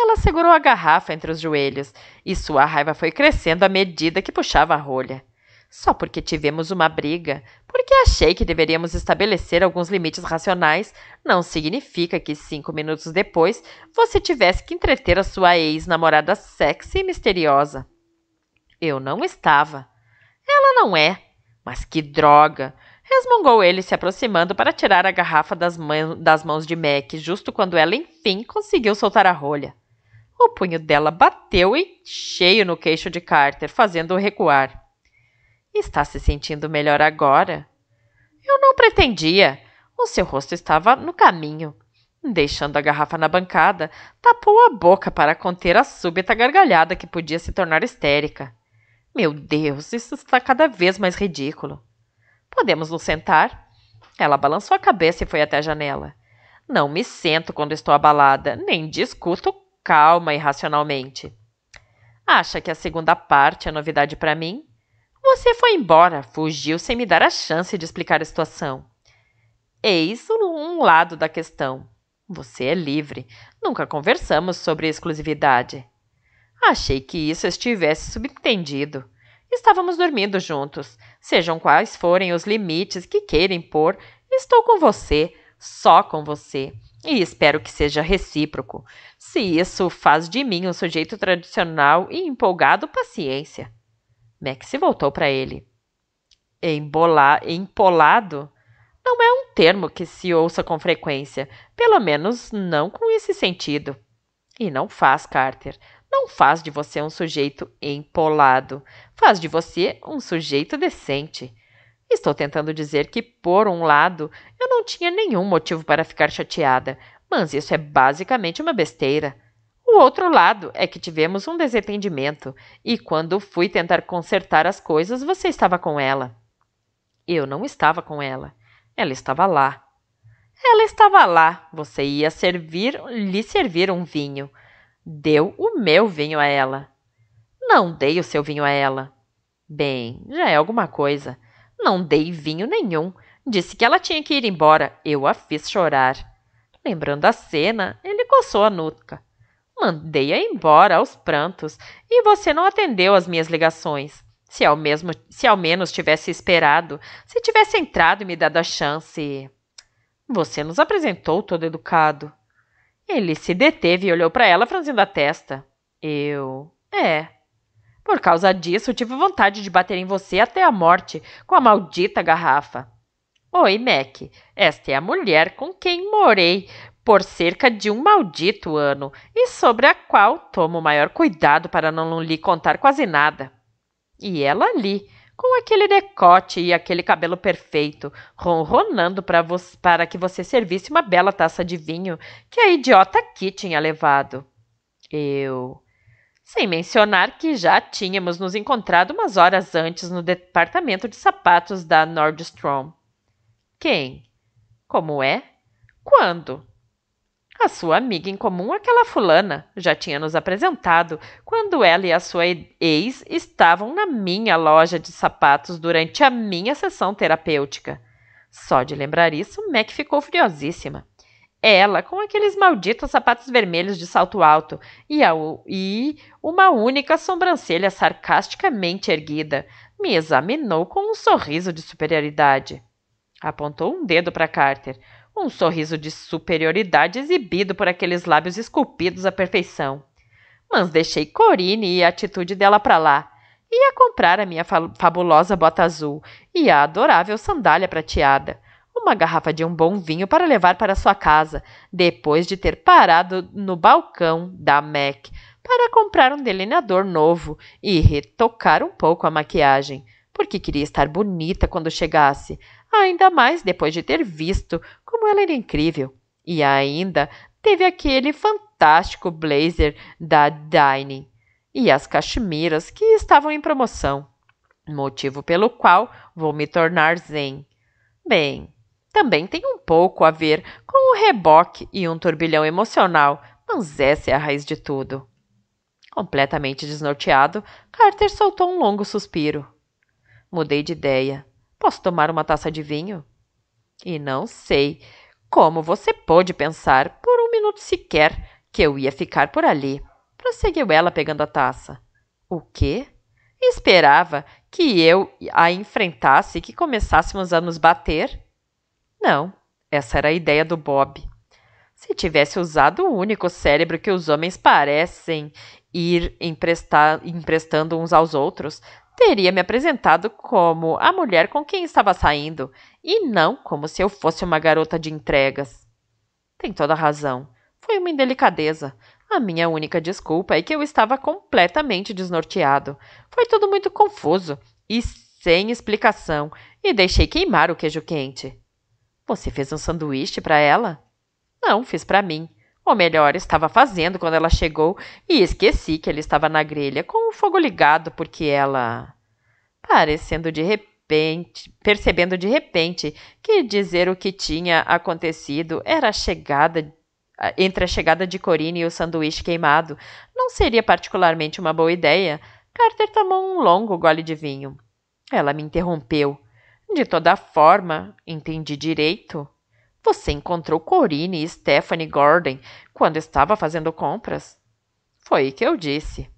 Ela segurou a garrafa entre os joelhos e sua raiva foi crescendo à medida que puxava a rolha. Só porque tivemos uma briga, porque achei que deveríamos estabelecer alguns limites racionais, não significa que cinco minutos depois você tivesse que entreter a sua ex-namorada sexy e misteriosa. Eu não estava. Ela não é. Mas que droga! Resmungou ele, se aproximando para tirar a garrafa das, mãos de Mac, justo quando ela enfim conseguiu soltar a rolha. O punho dela bateu e cheio no queixo de Carter, fazendo-o recuar. Está se sentindo melhor agora? Eu não pretendia. O seu rosto estava no caminho. Deixando a garrafa na bancada, tapou a boca para conter a súbita gargalhada que podia se tornar histérica. Meu Deus, isso está cada vez mais ridículo. Podemos nos sentar? Ela balançou a cabeça e foi até a janela. Não me sento quando estou abalada, nem discuto calma e racionalmente. Acha que a segunda parte é novidade para mim? Você foi embora, fugiu sem me dar a chance de explicar a situação. Eis um lado da questão. Você é livre. Nunca conversamos sobre exclusividade. Achei que isso estivesse subentendido. Estávamos dormindo juntos. Sejam quais forem os limites que queira impor, estou com você, só com você. E espero que seja recíproco. Se isso faz de mim um sujeito tradicional e empolgado, paciência. Max se voltou para ele. Embola, empolado não é um termo que se ouça com frequência, pelo menos não com esse sentido. E não faz, Carter. Não faz de você um sujeito empolado. Faz de você um sujeito decente. Estou tentando dizer que, por um lado, eu não tinha nenhum motivo para ficar chateada, mas isso é basicamente uma besteira. O outro lado é que tivemos um desentendimento e quando fui tentar consertar as coisas, você estava com ela. Eu não estava com ela. Ela estava lá. Ela estava lá. Você ia servir, lhe servir um vinho. Deu o meu vinho a ela. Não dei o seu vinho a ela. Bem, já é alguma coisa. Não dei vinho nenhum. Disse que ela tinha que ir embora. Eu a fiz chorar. Lembrando a cena, ele coçou a nuca. Mandei-a embora aos prantos e você não atendeu às minhas ligações. Se ao, mesmo, se ao menos tivesse esperado, se tivesse entrado e me dado a chance. Você nos apresentou todo educado. Ele se deteve e olhou para ela franzindo a testa. Eu. É. Por causa disso, tive vontade de bater em você até a morte com a maldita garrafa. Oi, Mac. Esta é a mulher com quem morei por cerca de um maldito ano e sobre a qual tomo maior cuidado para não lhe contar quase nada. E ela ali, com aquele decote e aquele cabelo perfeito, ronronando para, para que você servisse uma bela taça de vinho que a idiota aqui tinha levado. Eu. Sem mencionar que já tínhamos nos encontrado umas horas antes no departamento de sapatos da Nordstrom. Quem? Como é? Quando? A sua amiga em comum, aquela fulana, já tinha nos apresentado quando ela e a sua ex estavam na minha loja de sapatos durante a minha sessão terapêutica. Só de lembrar isso, Mac ficou furiosíssima. Ela, com aqueles malditos sapatos vermelhos de salto alto e, a, e uma única sobrancelha sarcasticamente erguida, me examinou com um sorriso de superioridade. Apontou um dedo para Carter, um sorriso de superioridade exibido por aqueles lábios esculpidos à perfeição. Mas deixei Corine e a atitude dela para lá. Ia comprar a minha fabulosa bota azul e a adorável sandália prateada uma garrafa de um bom vinho para levar para sua casa, depois de ter parado no balcão da Mac para comprar um delineador novo e retocar um pouco a maquiagem, porque queria estar bonita quando chegasse, ainda mais depois de ter visto como ela era incrível. E ainda teve aquele fantástico blazer da Dining e as cachemiras que estavam em promoção, motivo pelo qual vou me tornar zen. Bem, também tem um pouco a ver com o reboque e um turbilhão emocional, mas essa é a raiz de tudo. Completamente desnorteado, Carter soltou um longo suspiro. Mudei de ideia. Posso tomar uma taça de vinho? E não sei como você pôde pensar, por um minuto sequer, que eu ia ficar por ali. Prosseguiu ela pegando a taça. O quê? Esperava que eu a enfrentasse e que começássemos a nos bater? Não, essa era a ideia do Bob. Se tivesse usado o único cérebro que os homens parecem ir emprestando uns aos outros, teria me apresentado como a mulher com quem estava saindo e não como se eu fosse uma garota de entregas. Tem toda razão. Foi uma indelicadeza. A minha única desculpa é que eu estava completamente desnorteado. Foi tudo muito confuso e sem explicação e deixei queimar o queijo quente. Você fez um sanduíche para ela? Não, fiz para mim. Ou melhor, estava fazendo quando ela chegou e esqueci que ele estava na grelha com o fogo ligado porque ela. Parecendo de repente, percebendo de repente que dizer o que tinha acontecido era a chegada entre a chegada de Corine e o sanduíche queimado, não seria particularmente uma boa ideia. Carter tomou um longo gole de vinho. Ela me interrompeu. De toda forma, entendi direito. Você encontrou Corine e Stephanie Gordon quando estava fazendo compras? Foi o que eu disse.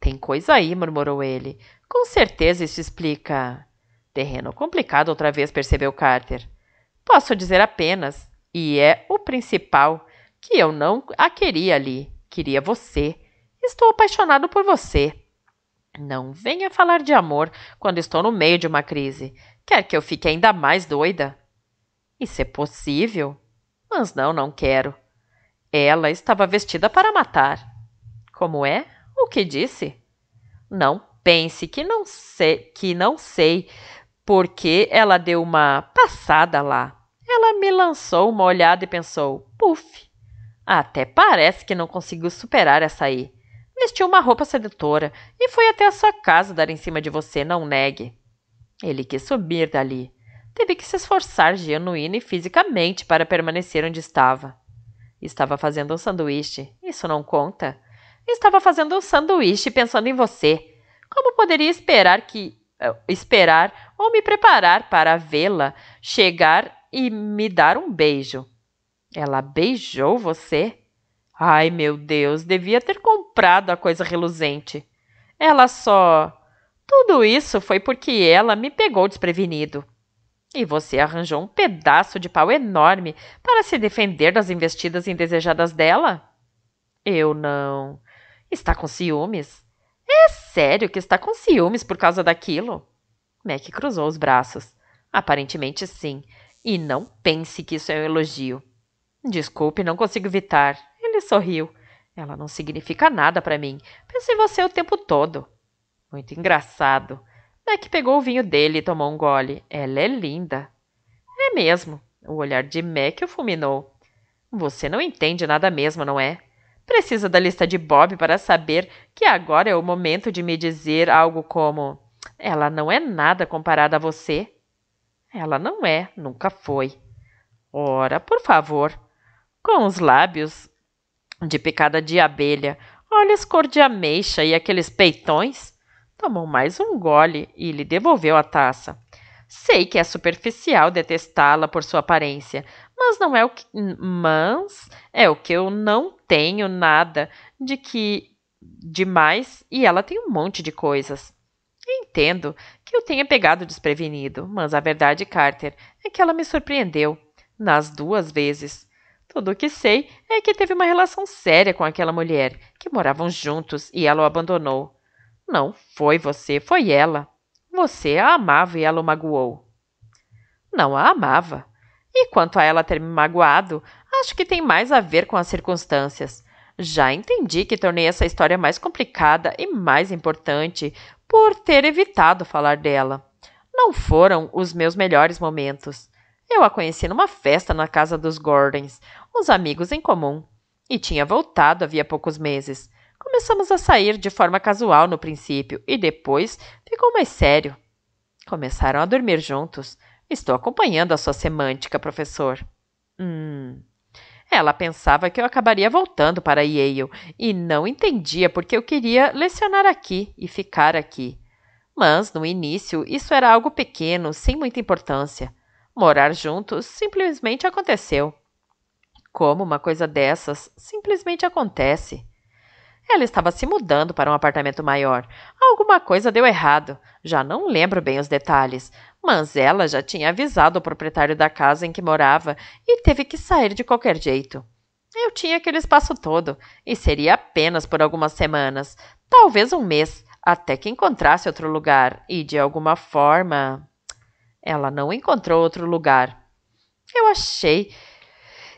Tem coisa aí, murmurou ele. Com certeza isso explica. Terreno complicado outra vez, percebeu Carter. Posso dizer apenas, e é o principal, que eu não a queria ali. Queria você. Estou apaixonado por você. Não venha falar de amor quando estou no meio de uma crise. Quer que eu fique ainda mais doida? Isso é possível? Mas não, não quero. Ela estava vestida para matar. Como é? O que disse? Não pense que não sei, que não sei, porque ela deu uma passada lá. Ela me lançou uma olhada e pensou: "Puf. Até parece que não conseguiu superar essa aí. Vestiu uma roupa sedutora e foi até a sua casa dar em cima de você, não negue." Ele quis subir dali. Teve que se esforçar genuína e fisicamente para permanecer onde estava. Estava fazendo um sanduíche. Isso não conta. Estava fazendo um sanduíche pensando em você. Como poderia esperar que eh, esperar ou me preparar para vê-la chegar e me dar um beijo. Ela beijou você? Ai, meu Deus, devia ter comprado a coisa reluzente. Ela só. Tudo isso foi porque ela me pegou desprevenido. E você arranjou um pedaço de pau enorme para se defender das investidas indesejadas dela? Eu não. Está com ciúmes? É sério que está com ciúmes por causa daquilo? Mac cruzou os braços. Aparentemente sim. E não pense que isso é um elogio. Desculpe, não consigo evitar. Ele sorriu. Ela não significa nada para mim. Pensei em você o tempo todo. Muito engraçado. Mac é pegou o vinho dele e tomou um gole. Ela é linda. É mesmo. O olhar de Mac o fulminou. Você não entende nada mesmo, não é? Precisa da lista de Bob para saber que agora é o momento de me dizer algo como: Ela não é nada comparada a você. Ela não é, nunca foi. Ora, por favor. Com os lábios de picada de abelha, olhos cor de ameixa e aqueles peitões. Tomou mais um gole e lhe devolveu a taça. Sei que é superficial detestá-la por sua aparência, mas não é o que. Mas é o que eu não tenho nada de que. demais e ela tem um monte de coisas. Entendo que eu tenha pegado desprevenido, mas a verdade, Carter, é que ela me surpreendeu. Nas duas vezes. Tudo o que sei é que teve uma relação séria com aquela mulher, que moravam juntos e ela o abandonou. Não foi você, foi ela. Você a amava e ela o magoou. Não a amava. E quanto a ela ter me magoado, acho que tem mais a ver com as circunstâncias. Já entendi que tornei essa história mais complicada e mais importante por ter evitado falar dela. Não foram os meus melhores momentos. Eu a conheci numa festa na casa dos Gordons, uns amigos em comum, e tinha voltado havia poucos meses. Começamos a sair de forma casual no princípio e depois ficou mais sério. Começaram a dormir juntos. Estou acompanhando a sua semântica, professor. Hum. Ela pensava que eu acabaria voltando para Yale e não entendia porque eu queria lecionar aqui e ficar aqui. Mas, no início, isso era algo pequeno, sem muita importância. Morar juntos simplesmente aconteceu. Como uma coisa dessas simplesmente acontece. Ela estava se mudando para um apartamento maior. Alguma coisa deu errado. Já não lembro bem os detalhes, mas ela já tinha avisado o proprietário da casa em que morava e teve que sair de qualquer jeito. Eu tinha aquele espaço todo, e seria apenas por algumas semanas, talvez um mês, até que encontrasse outro lugar, e de alguma forma. Ela não encontrou outro lugar. Eu achei.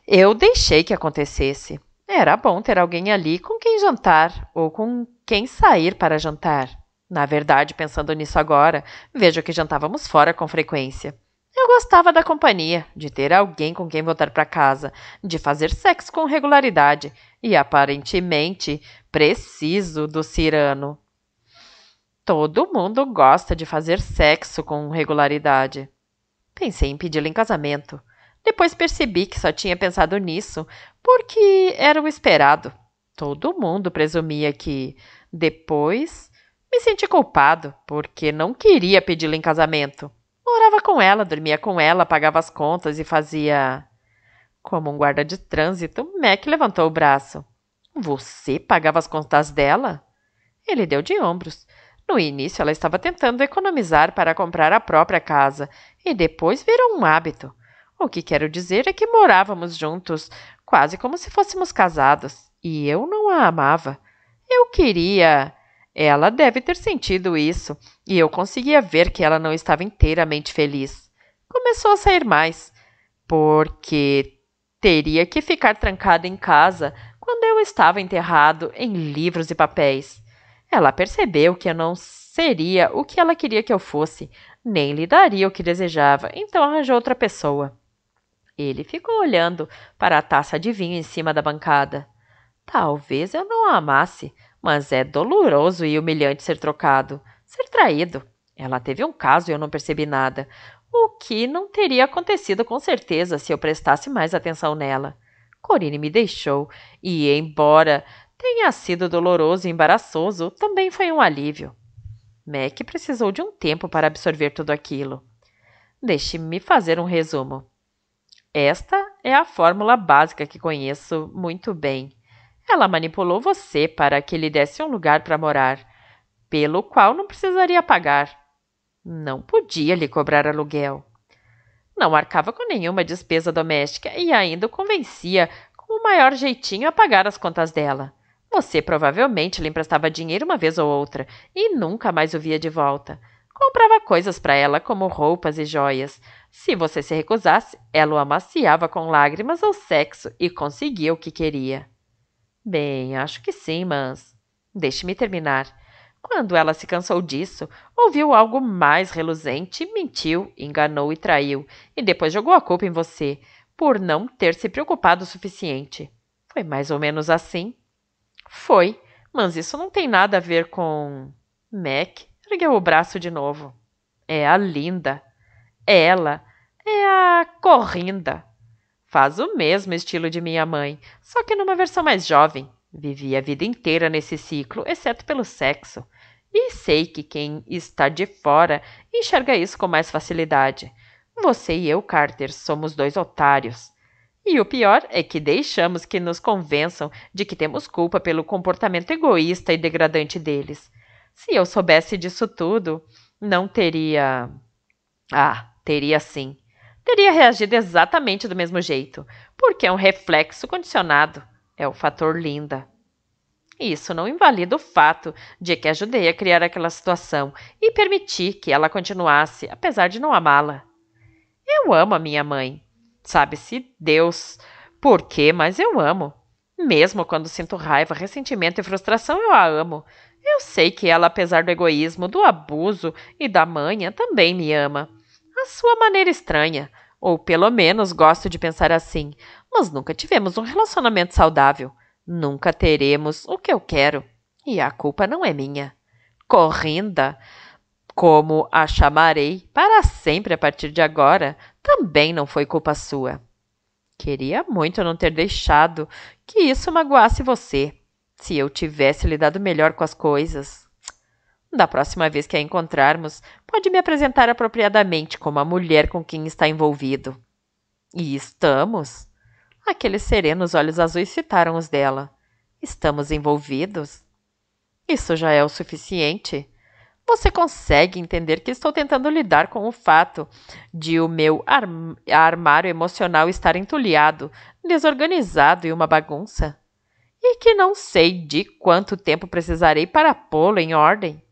Eu deixei que acontecesse. Era bom ter alguém ali com quem jantar ou com quem sair para jantar. Na verdade, pensando nisso agora, vejo que jantávamos fora com frequência. Eu gostava da companhia, de ter alguém com quem voltar para casa, de fazer sexo com regularidade e aparentemente preciso do cirano. Todo mundo gosta de fazer sexo com regularidade. Pensei em pedi-lo em casamento. Depois percebi que só tinha pensado nisso porque era o esperado. Todo mundo presumia que. Depois, me senti culpado porque não queria pedi-la em casamento. Morava com ela, dormia com ela, pagava as contas e fazia. Como um guarda de trânsito, Mac levantou o braço. Você pagava as contas dela? Ele deu de ombros. No início, ela estava tentando economizar para comprar a própria casa e depois virou um hábito. O que quero dizer é que morávamos juntos, quase como se fôssemos casados, e eu não a amava. Eu queria. Ela deve ter sentido isso, e eu conseguia ver que ela não estava inteiramente feliz. Começou a sair mais, porque teria que ficar trancada em casa quando eu estava enterrado em livros e papéis. Ela percebeu que eu não seria o que ela queria que eu fosse, nem lhe daria o que desejava, então arranjou outra pessoa. Ele ficou olhando para a taça de vinho em cima da bancada. Talvez eu não a amasse, mas é doloroso e humilhante ser trocado, ser traído. Ela teve um caso e eu não percebi nada, o que não teria acontecido com certeza se eu prestasse mais atenção nela. Corine me deixou e, embora tenha sido doloroso e embaraçoso, também foi um alívio. Mac precisou de um tempo para absorver tudo aquilo. Deixe-me fazer um resumo. Esta é a fórmula básica que conheço muito bem. Ela manipulou você para que lhe desse um lugar para morar, pelo qual não precisaria pagar. Não podia lhe cobrar aluguel. Não arcava com nenhuma despesa doméstica e ainda o convencia com o maior jeitinho a pagar as contas dela. Você provavelmente lhe emprestava dinheiro uma vez ou outra e nunca mais o via de volta comprava coisas para ela, como roupas e joias. Se você se recusasse, ela o amaciava com lágrimas ou sexo e conseguia o que queria. Bem, acho que sim, mas. Deixe-me terminar. Quando ela se cansou disso, ouviu algo mais reluzente, mentiu, enganou e traiu, e depois jogou a culpa em você, por não ter se preocupado o suficiente. Foi mais ou menos assim. Foi, mas isso não tem nada a ver com. Mac Ergueu o braço de novo. É a linda. Ela é a corrinda. Faz o mesmo estilo de minha mãe, só que numa versão mais jovem. Vivi a vida inteira nesse ciclo, exceto pelo sexo. E sei que quem está de fora enxerga isso com mais facilidade. Você e eu, Carter, somos dois otários. E o pior é que deixamos que nos convençam de que temos culpa pelo comportamento egoísta e degradante deles. Se eu soubesse disso tudo, não teria. Ah, teria sim. Teria reagido exatamente do mesmo jeito, porque é um reflexo condicionado. É o fator linda. Isso não invalida o fato de que ajudei a criar aquela situação e permiti que ela continuasse, apesar de não amá-la. Eu amo a minha mãe. Sabe-se Deus por quê, mas eu amo. Mesmo quando sinto raiva, ressentimento e frustração, eu a amo. Eu sei que ela, apesar do egoísmo, do abuso e da manha, também me ama. A sua maneira estranha, ou pelo menos gosto de pensar assim, mas nunca tivemos um relacionamento saudável. Nunca teremos o que eu quero. E a culpa não é minha. Corrinda, como a chamarei para sempre a partir de agora, também não foi culpa sua. Queria muito não ter deixado que isso magoasse você. Se eu tivesse lidado melhor com as coisas. Da próxima vez que a encontrarmos, pode me apresentar apropriadamente como a mulher com quem está envolvido. E estamos. Aqueles serenos olhos azuis citaram os dela. Estamos envolvidos. Isso já é o suficiente. Você consegue entender que estou tentando lidar com o fato de o meu armário emocional estar entulhado, desorganizado e uma bagunça? e que não sei de quanto tempo precisarei para pô-lo em ordem.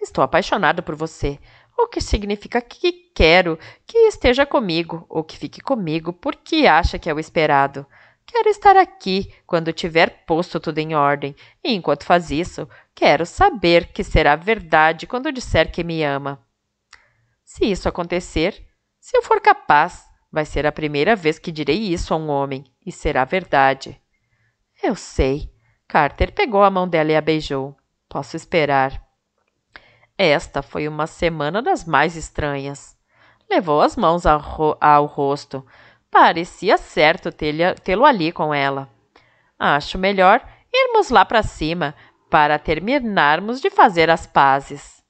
Estou apaixonado por você, o que significa que quero que esteja comigo ou que fique comigo porque acha que é o esperado. Quero estar aqui quando tiver posto tudo em ordem, e enquanto faz isso, quero saber que será verdade quando disser que me ama. Se isso acontecer, se eu for capaz, vai ser a primeira vez que direi isso a um homem, e será verdade. Eu sei. Carter pegou a mão dela e a beijou. Posso esperar. Esta foi uma semana das mais estranhas. Levou as mãos ao, ro ao rosto. Parecia certo tê-lo ali com ela. Acho melhor irmos lá para cima para terminarmos de fazer as pazes.